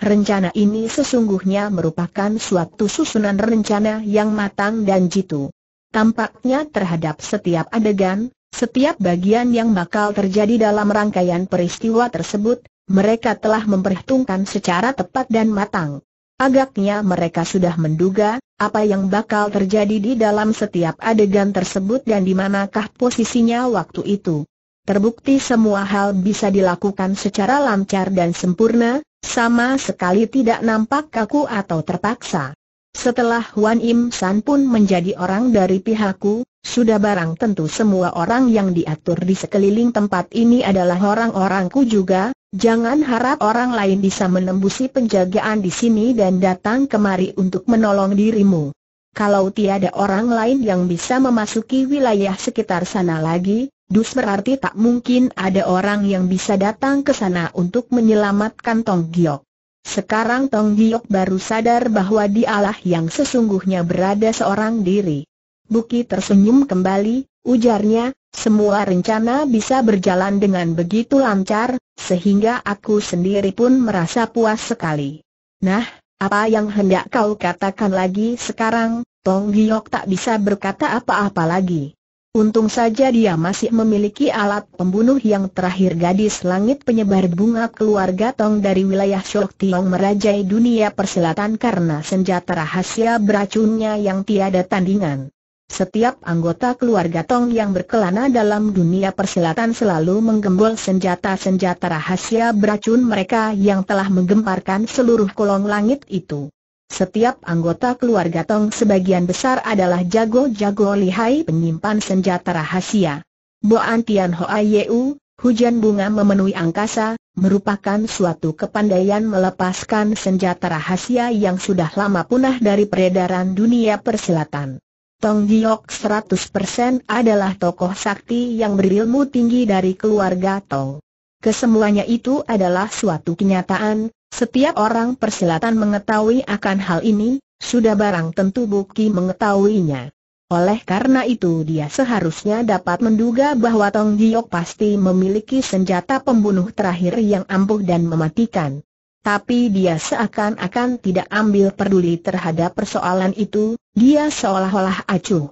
Rencana ini sesungguhnya merupakan suatu susunan rencana yang matang dan jitu. Tampaknya terhadap setiap adegan, setiap bagian yang bakal terjadi dalam rangkaian peristiwa tersebut, mereka telah memperhitungkan secara tepat dan matang. Agaknya mereka sudah menduga apa yang bakal terjadi di dalam setiap adegan tersebut dan di manakah posisinya waktu itu. Terbukti semua hal bisa dilakukan secara lancar dan sempurna, sama sekali tidak nampak kaku atau terpaksa. Setelah Wan Im San pun menjadi orang dari pihakku, sudah barang tentu semua orang yang diatur di sekeliling tempat ini adalah orang-orangku juga, jangan harap orang lain bisa menembusi penjagaan di sini dan datang kemari untuk menolong dirimu. Kalau tiada orang lain yang bisa memasuki wilayah sekitar sana lagi, Dus berarti tak mungkin ada orang yang bisa datang ke sana untuk menyelamatkan Tong Giok. Sekarang Tong Giok baru sadar bahwa dialah yang sesungguhnya berada seorang diri. Buki tersenyum kembali, ujarnya, semua rencana bisa berjalan dengan begitu lancar, sehingga aku sendiri pun merasa puas sekali. Nah, apa yang hendak kau katakan lagi sekarang, Tong Giok tak bisa berkata apa-apa lagi. Untung saja dia masih memiliki alat pembunuh yang terakhir gadis langit penyebar bunga keluarga Tong dari wilayah Shok Tiong merajai dunia perselatan karena senjata rahasia beracunnya yang tiada tandingan. Setiap anggota keluarga Tong yang berkelana dalam dunia perselatan selalu menggembol senjata-senjata rahasia beracun mereka yang telah menggemparkan seluruh kolong langit itu. Setiap anggota keluarga Tong sebagian besar adalah jago-jago lihai penyimpan senjata rahasia. Boan Tian Hoa Yeu, hujan bunga memenuhi angkasa, merupakan suatu kepandaian melepaskan senjata rahasia yang sudah lama punah dari peredaran dunia persilatan. Tong Giok 100% adalah tokoh sakti yang berilmu tinggi dari keluarga Tong. Kesemuanya itu adalah suatu kenyataan, setiap orang persilatan mengetahui akan hal ini, sudah barang tentu Buki mengetahuinya. Oleh karena itu dia seharusnya dapat menduga bahwa Tong Giok pasti memiliki senjata pembunuh terakhir yang ampuh dan mematikan. Tapi dia seakan-akan tidak ambil peduli terhadap persoalan itu, dia seolah-olah acuh.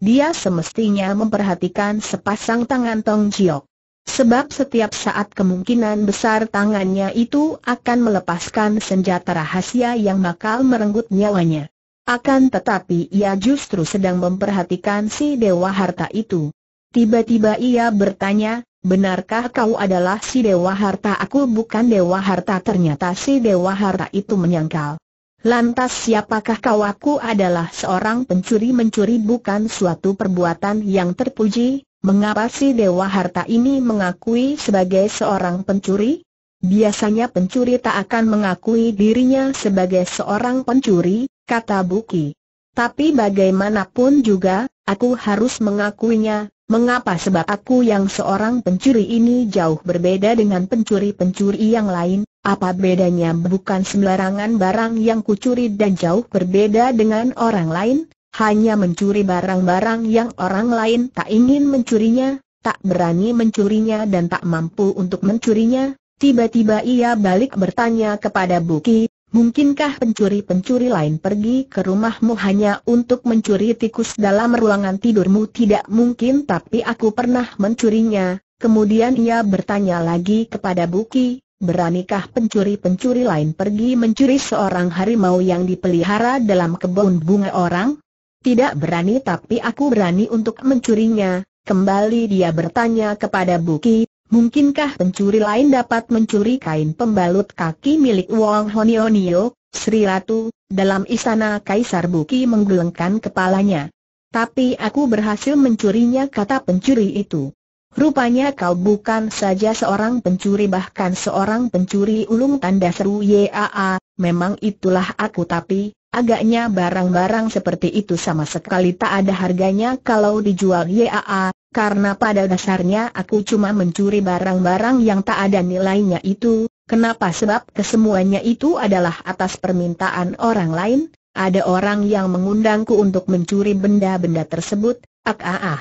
Dia semestinya memperhatikan sepasang tangan Tong Giok. Sebab setiap saat kemungkinan besar tangannya itu akan melepaskan senjata rahasia yang bakal merenggut nyawanya. Akan tetapi ia justru sedang memperhatikan si Dewa Harta itu. Tiba-tiba ia bertanya, benarkah kau adalah si Dewa Harta? Aku bukan Dewa Harta ternyata si Dewa Harta itu menyangkal. Lantas siapakah kau aku adalah seorang pencuri mencuri bukan suatu perbuatan yang terpuji, Mengapa si Dewa Harta ini mengakui sebagai seorang pencuri? Biasanya pencuri tak akan mengakui dirinya sebagai seorang pencuri, kata Buki. Tapi bagaimanapun juga, aku harus mengakuinya, mengapa sebab aku yang seorang pencuri ini jauh berbeda dengan pencuri-pencuri yang lain, apa bedanya bukan sembarangan barang yang kucuri dan jauh berbeda dengan orang lain, hanya mencuri barang-barang yang orang lain tak ingin mencurinya, tak berani mencurinya dan tak mampu untuk mencurinya, tiba-tiba ia balik bertanya kepada Buki, mungkinkah pencuri-pencuri lain pergi ke rumahmu hanya untuk mencuri tikus dalam ruangan tidurmu? Tidak mungkin tapi aku pernah mencurinya, kemudian ia bertanya lagi kepada Buki, Beranikah pencuri-pencuri lain pergi mencuri seorang harimau yang dipelihara dalam kebun bunga orang? Tidak berani tapi aku berani untuk mencurinya. Kembali dia bertanya kepada Buki, mungkinkah pencuri lain dapat mencuri kain pembalut kaki milik Wong Honionio, Sri Ratu, dalam istana Kaisar Buki menggelengkan kepalanya. Tapi aku berhasil mencurinya kata pencuri itu. Rupanya kau bukan saja seorang pencuri bahkan seorang pencuri ulung tanda seru YAA, memang itulah aku tapi, Agaknya barang-barang seperti itu sama sekali tak ada harganya kalau dijual YAA, karena pada dasarnya aku cuma mencuri barang-barang yang tak ada nilainya itu, kenapa sebab kesemuanya itu adalah atas permintaan orang lain, ada orang yang mengundangku untuk mencuri benda-benda tersebut, ak ah, ah ah.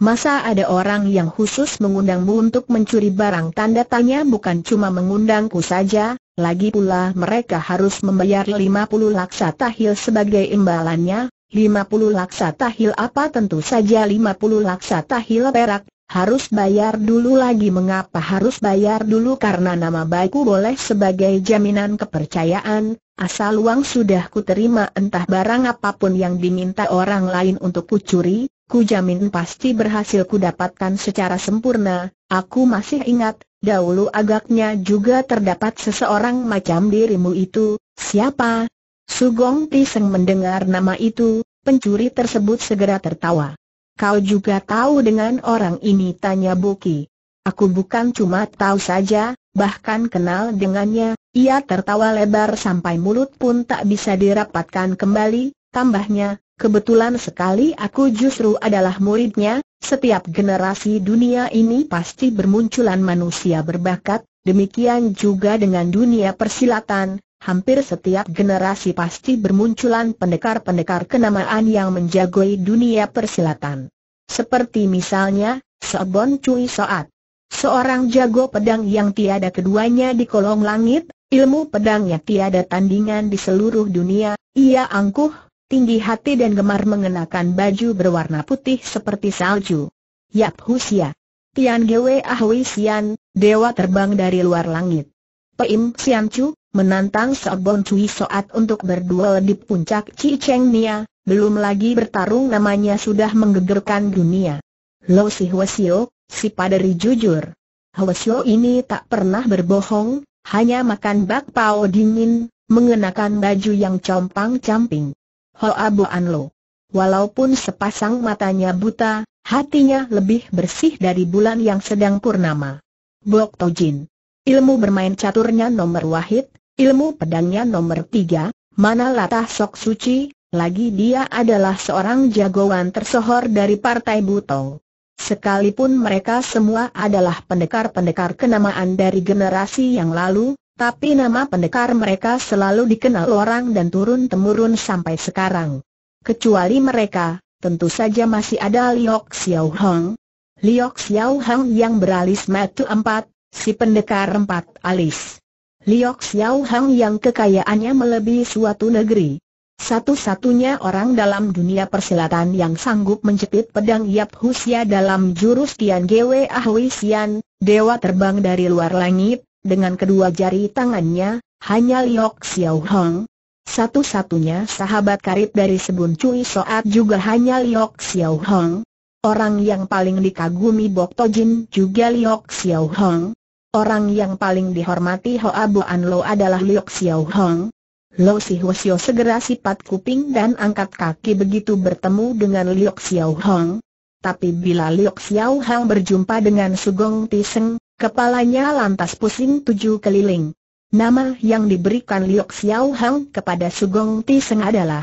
Masa ada orang yang khusus mengundangmu untuk mencuri barang tanda tanya bukan cuma mengundangku saja, lagi pula mereka harus membayar 50 laksa tahil sebagai imbalannya, 50 laksa tahil apa tentu saja 50 laksa tahil perak, harus bayar dulu lagi mengapa harus bayar dulu karena nama baikku boleh sebagai jaminan kepercayaan, asal uang sudah terima entah barang apapun yang diminta orang lain untuk kucuri, ku jamin pasti berhasil ku dapatkan secara sempurna, aku masih ingat, Dahulu agaknya juga terdapat seseorang macam dirimu itu, siapa? Sugong Tiseng mendengar nama itu, pencuri tersebut segera tertawa. Kau juga tahu dengan orang ini tanya Buki. Aku bukan cuma tahu saja, bahkan kenal dengannya, ia tertawa lebar sampai mulut pun tak bisa dirapatkan kembali, tambahnya, Kebetulan sekali aku justru adalah muridnya, setiap generasi dunia ini pasti bermunculan manusia berbakat, demikian juga dengan dunia persilatan, hampir setiap generasi pasti bermunculan pendekar-pendekar kenamaan yang menjagoi dunia persilatan. Seperti misalnya, Sebon Cui Soat. Seorang jago pedang yang tiada keduanya di kolong langit, ilmu pedangnya tiada tandingan di seluruh dunia, ia angkuh tinggi hati dan gemar mengenakan baju berwarna putih seperti salju. Yap Husia. Tian Gwe Ahui Xian, dewa terbang dari luar langit. Peim Xian Chu, menantang Sobon Cui Soat untuk berduel di puncak Cheng Nia, belum lagi bertarung namanya sudah menggegerkan dunia. Lo si Hwasio, si paderi jujur. Hwasio ini tak pernah berbohong, hanya makan bakpao dingin, mengenakan baju yang compang-camping. Hoa Boan Lo. Walaupun sepasang matanya buta, hatinya lebih bersih dari bulan yang sedang purnama. Bok Tojin. Ilmu bermain caturnya nomor wahid, ilmu pedangnya nomor tiga, mana latah sok suci, lagi dia adalah seorang jagoan tersohor dari Partai Butong. Sekalipun mereka semua adalah pendekar-pendekar kenamaan dari generasi yang lalu, tapi nama pendekar mereka selalu dikenal orang dan turun-temurun sampai sekarang. Kecuali mereka, tentu saja masih ada Liok Xiao Hong. Liok Xiao Hong yang beralis matu empat, si pendekar empat alis. Liok Xiao Hong yang kekayaannya melebihi suatu negeri. Satu-satunya orang dalam dunia persilatan yang sanggup menjepit pedang Yap Husia dalam jurus Tian Gwe Ahwi Sian, Dewa Terbang dari Luar Langit, dengan kedua jari tangannya, hanya Liok Xiao Hong. Satu-satunya sahabat karib dari Sebun Cui Soat juga hanya Liok Xiao Hong. Orang yang paling dikagumi Bok Tojin juga Liok Xiao Hong. Orang yang paling dihormati Hoa Boan Lo adalah Liok Xiao Hong. Lo Si Hwasyo segera sipat kuping dan angkat kaki begitu bertemu dengan Liok Xiao Hong. Tapi bila Liok Xiao Hong berjumpa dengan Sugong Tiseng, Kepalanya lantas pusing tujuh keliling. Nama yang diberikan Liok Xiao Hang kepada Sugong Ti Seng adalah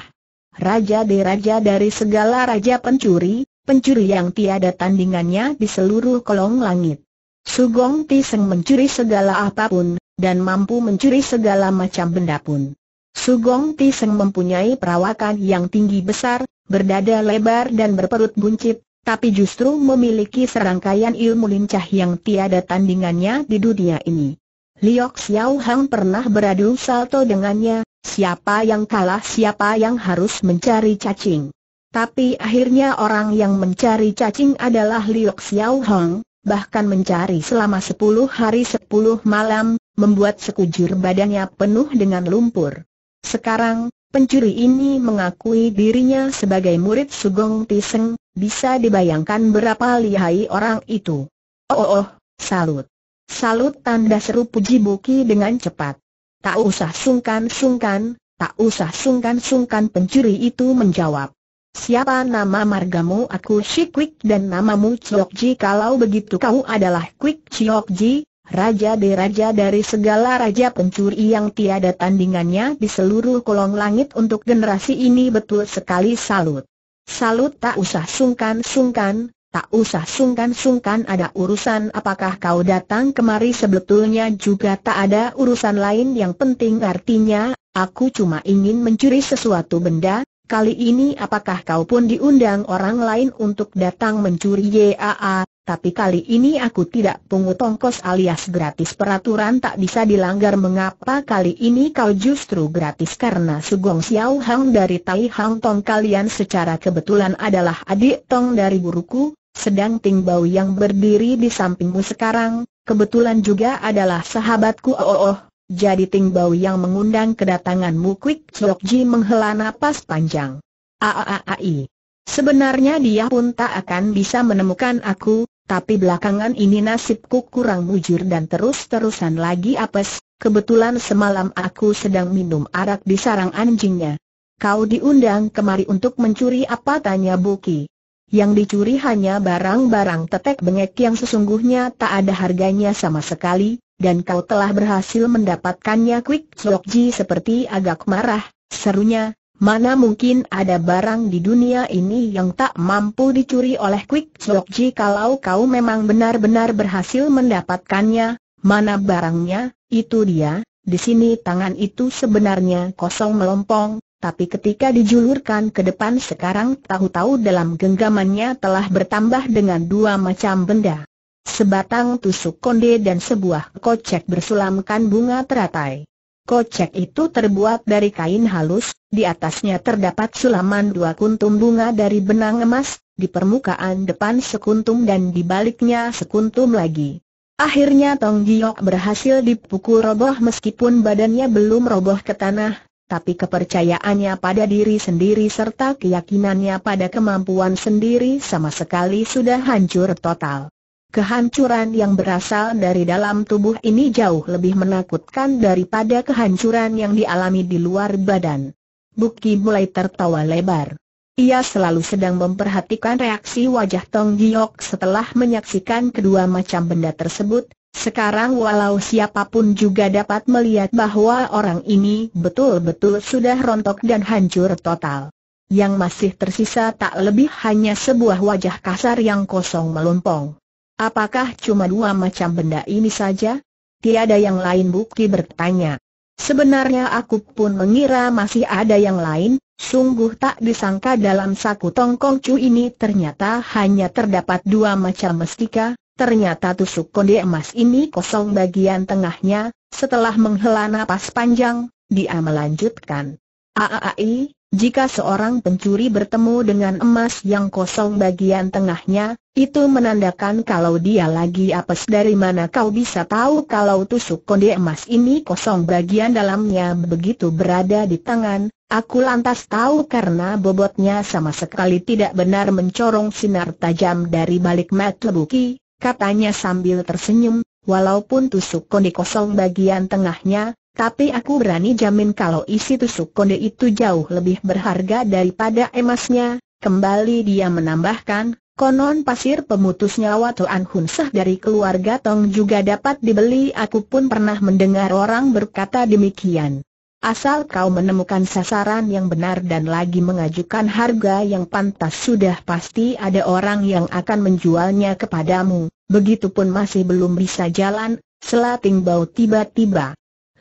Raja de Raja dari segala Raja Pencuri, pencuri yang tiada tandingannya di seluruh kolong langit. Sugong Ti Seng mencuri segala apapun, dan mampu mencuri segala macam benda pun. Sugong Ti Seng mempunyai perawakan yang tinggi besar, berdada lebar dan berperut buncit, tapi justru memiliki serangkaian ilmu lincah yang tiada tandingannya di dunia ini. Liok Xiao Hang pernah beradu salto dengannya, siapa yang kalah siapa yang harus mencari cacing. Tapi akhirnya orang yang mencari cacing adalah Liok Xiao Hang, bahkan mencari selama 10 hari 10 malam, membuat sekujur badannya penuh dengan lumpur. Sekarang, Pencuri ini mengakui dirinya sebagai murid Sugong Tiseng, bisa dibayangkan berapa lihai orang itu. Oh oh, oh salut. Salut tanda seru Puji Buki dengan cepat. Tak usah sungkan-sungkan, tak usah sungkan-sungkan pencuri itu menjawab. Siapa nama margamu aku Si Kwik dan namamu Chioj. kalau begitu kau adalah Kwik Chioj. Raja deraja dari segala raja pencuri yang tiada tandingannya di seluruh kolong langit untuk generasi ini betul sekali salut. Salut tak usah sungkan-sungkan, tak usah sungkan-sungkan ada urusan apakah kau datang kemari sebetulnya juga tak ada urusan lain yang penting artinya, aku cuma ingin mencuri sesuatu benda, kali ini apakah kau pun diundang orang lain untuk datang mencuri YAA, tapi kali ini aku tidak pungut ongkos alias gratis peraturan tak bisa dilanggar mengapa kali ini kau justru gratis karena Sugong Xiao Hang dari Tai Hang Tong kalian secara kebetulan adalah adik Tong dari buruku, sedang Ting Bao yang berdiri di sampingmu sekarang, kebetulan juga adalah sahabatku oh oh. oh. Jadi Bao yang mengundang kedatanganmu Quick Chok Ji menghela napas panjang. Aaai. Sebenarnya dia pun tak akan bisa menemukan aku, tapi belakangan ini nasibku kurang mujur dan terus-terusan lagi apes, kebetulan semalam aku sedang minum arak di sarang anjingnya. Kau diundang kemari untuk mencuri apa tanya Buki. Yang dicuri hanya barang-barang tetek bengek yang sesungguhnya tak ada harganya sama sekali, dan kau telah berhasil mendapatkannya Quick Chokji seperti agak marah, serunya, Mana mungkin ada barang di dunia ini yang tak mampu dicuri oleh Quick Chok Ji kalau kau memang benar-benar berhasil mendapatkannya, mana barangnya, itu dia, di sini tangan itu sebenarnya kosong melompong, tapi ketika dijulurkan ke depan sekarang tahu-tahu dalam genggamannya telah bertambah dengan dua macam benda. Sebatang tusuk konde dan sebuah kocek bersulamkan bunga teratai. Kocek itu terbuat dari kain halus, di atasnya terdapat sulaman dua kuntum bunga dari benang emas, di permukaan depan sekuntum dan di baliknya sekuntum lagi. Akhirnya Tong Giok berhasil dipukul roboh meskipun badannya belum roboh ke tanah, tapi kepercayaannya pada diri sendiri serta keyakinannya pada kemampuan sendiri sama sekali sudah hancur total. Kehancuran yang berasal dari dalam tubuh ini jauh lebih menakutkan daripada kehancuran yang dialami di luar badan. Buki mulai tertawa lebar. Ia selalu sedang memperhatikan reaksi wajah Tong Giok setelah menyaksikan kedua macam benda tersebut. Sekarang walau siapapun juga dapat melihat bahwa orang ini betul-betul sudah rontok dan hancur total. Yang masih tersisa tak lebih hanya sebuah wajah kasar yang kosong melompong. Apakah cuma dua macam benda ini saja? Tiada yang lain bukti bertanya. Sebenarnya aku pun mengira masih ada yang lain, sungguh tak disangka dalam saku tongkong cu ini ternyata hanya terdapat dua macam mestika, ternyata tusuk konde emas ini kosong bagian tengahnya, setelah menghela napas panjang, dia melanjutkan. Aai, jika seorang pencuri bertemu dengan emas yang kosong bagian tengahnya, itu menandakan kalau dia lagi apes dari mana kau bisa tahu kalau tusuk konde emas ini kosong bagian dalamnya begitu berada di tangan, aku lantas tahu karena bobotnya sama sekali tidak benar mencorong sinar tajam dari balik mat lebuki, katanya sambil tersenyum, walaupun tusuk konde kosong bagian tengahnya, tapi aku berani jamin kalau isi tusuk konde itu jauh lebih berharga daripada emasnya, kembali dia menambahkan, konon pasir pemutus nyawa Toan Hun dari keluarga Tong juga dapat dibeli aku pun pernah mendengar orang berkata demikian. Asal kau menemukan sasaran yang benar dan lagi mengajukan harga yang pantas sudah pasti ada orang yang akan menjualnya kepadamu. Begitupun masih belum bisa jalan, Selating bau tiba-tiba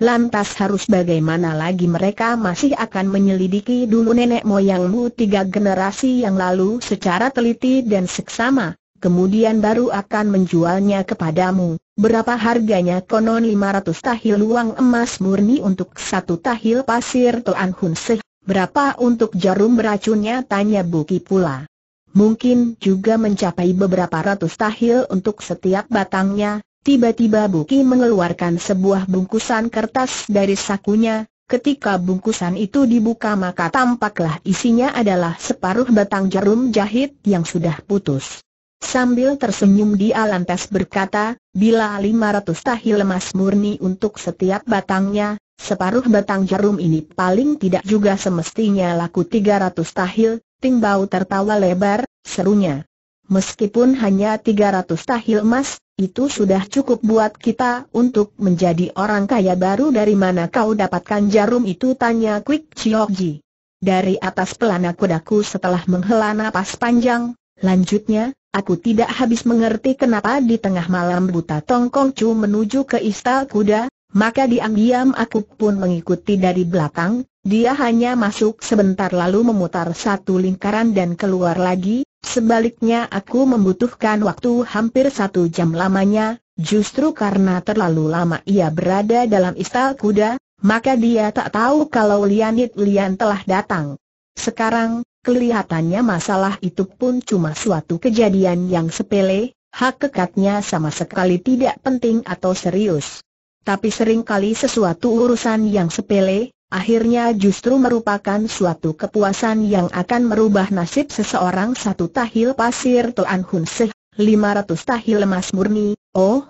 Lantas harus bagaimana lagi mereka masih akan menyelidiki dulu nenek moyangmu tiga generasi yang lalu secara teliti dan seksama, kemudian baru akan menjualnya kepadamu. Berapa harganya konon 500 tahil uang emas murni untuk satu tahil pasir tuan Hun Seh, berapa untuk jarum beracunnya tanya Buki pula. Mungkin juga mencapai beberapa ratus tahil untuk setiap batangnya, Tiba-tiba Buki mengeluarkan sebuah bungkusan kertas dari sakunya, ketika bungkusan itu dibuka maka tampaklah isinya adalah separuh batang jarum jahit yang sudah putus. Sambil tersenyum dia lantas berkata, bila 500 tahi lemas murni untuk setiap batangnya, separuh batang jarum ini paling tidak juga semestinya laku 300 tahil, Tingbau tertawa lebar, serunya. Meskipun hanya 300 tahil emas, itu sudah cukup buat kita untuk menjadi orang kaya baru dari mana kau dapatkan jarum itu tanya Quick Chiokji. Dari atas pelana kudaku setelah menghela napas panjang, lanjutnya, aku tidak habis mengerti kenapa di tengah malam buta Tongkong Chu menuju ke istal kuda, maka diam-diam aku pun mengikuti dari belakang, dia hanya masuk sebentar lalu memutar satu lingkaran dan keluar lagi, sebaliknya aku membutuhkan waktu hampir satu jam lamanya, justru karena terlalu lama ia berada dalam istal kuda, maka dia tak tahu kalau Lianit Lian telah datang. Sekarang, kelihatannya masalah itu pun cuma suatu kejadian yang sepele, hak kekatnya sama sekali tidak penting atau serius. Tapi sering kali sesuatu urusan yang sepele, akhirnya justru merupakan suatu kepuasan yang akan merubah nasib seseorang satu tahil pasir tuan Hun Seh, 500 tahil emas murni, oh,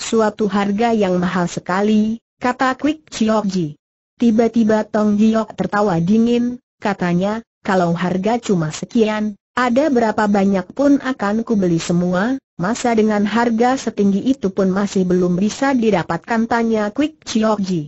suatu harga yang mahal sekali, kata quick Chiok Ji. Tiba-tiba Tong Giok tertawa dingin, katanya, kalau harga cuma sekian, ada berapa banyak pun akan kubeli semua, masa dengan harga setinggi itu pun masih belum bisa didapatkan tanya Quick Chiok Ji.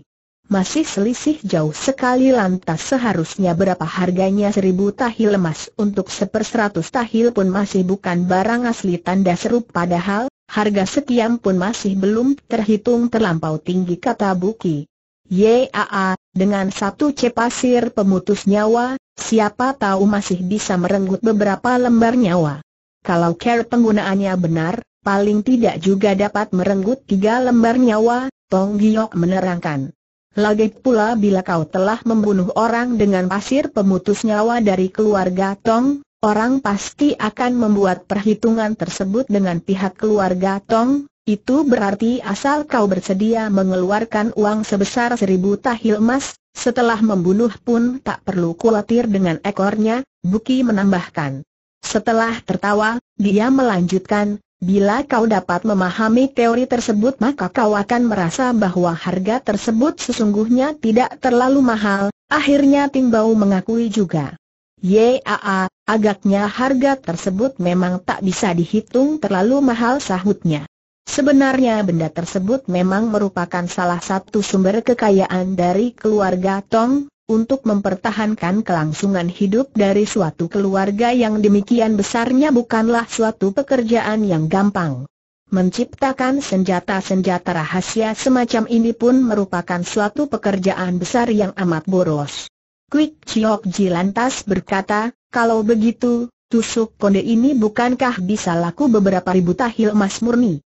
Masih selisih jauh sekali lantas seharusnya berapa harganya seribu tahil emas untuk seper seperseratus tahil pun masih bukan barang asli tanda seru padahal, harga sekian pun masih belum terhitung terlampau tinggi kata Buki. Yaa, dengan satu cepasir pemutus nyawa, siapa tahu masih bisa merenggut beberapa lembar nyawa. Kalau care penggunaannya benar, paling tidak juga dapat merenggut tiga lembar nyawa, Tong Giok menerangkan. Lagi pula bila kau telah membunuh orang dengan pasir pemutus nyawa dari keluarga Tong, orang pasti akan membuat perhitungan tersebut dengan pihak keluarga Tong, itu berarti asal kau bersedia mengeluarkan uang sebesar seribu tahil emas, setelah membunuh pun tak perlu khawatir dengan ekornya, Buki menambahkan. Setelah tertawa, dia melanjutkan, Bila kau dapat memahami teori tersebut maka kau akan merasa bahwa harga tersebut sesungguhnya tidak terlalu mahal, akhirnya Timbau mengakui juga. Yaa, agaknya harga tersebut memang tak bisa dihitung terlalu mahal sahutnya. Sebenarnya benda tersebut memang merupakan salah satu sumber kekayaan dari keluarga Tong, untuk mempertahankan kelangsungan hidup dari suatu keluarga yang demikian besarnya bukanlah suatu pekerjaan yang gampang. Menciptakan senjata-senjata rahasia semacam ini pun merupakan suatu pekerjaan besar yang amat boros. Quick Chiok Ji lantas berkata, kalau begitu, tusuk konde ini bukankah bisa laku beberapa ribu tahil emas murni?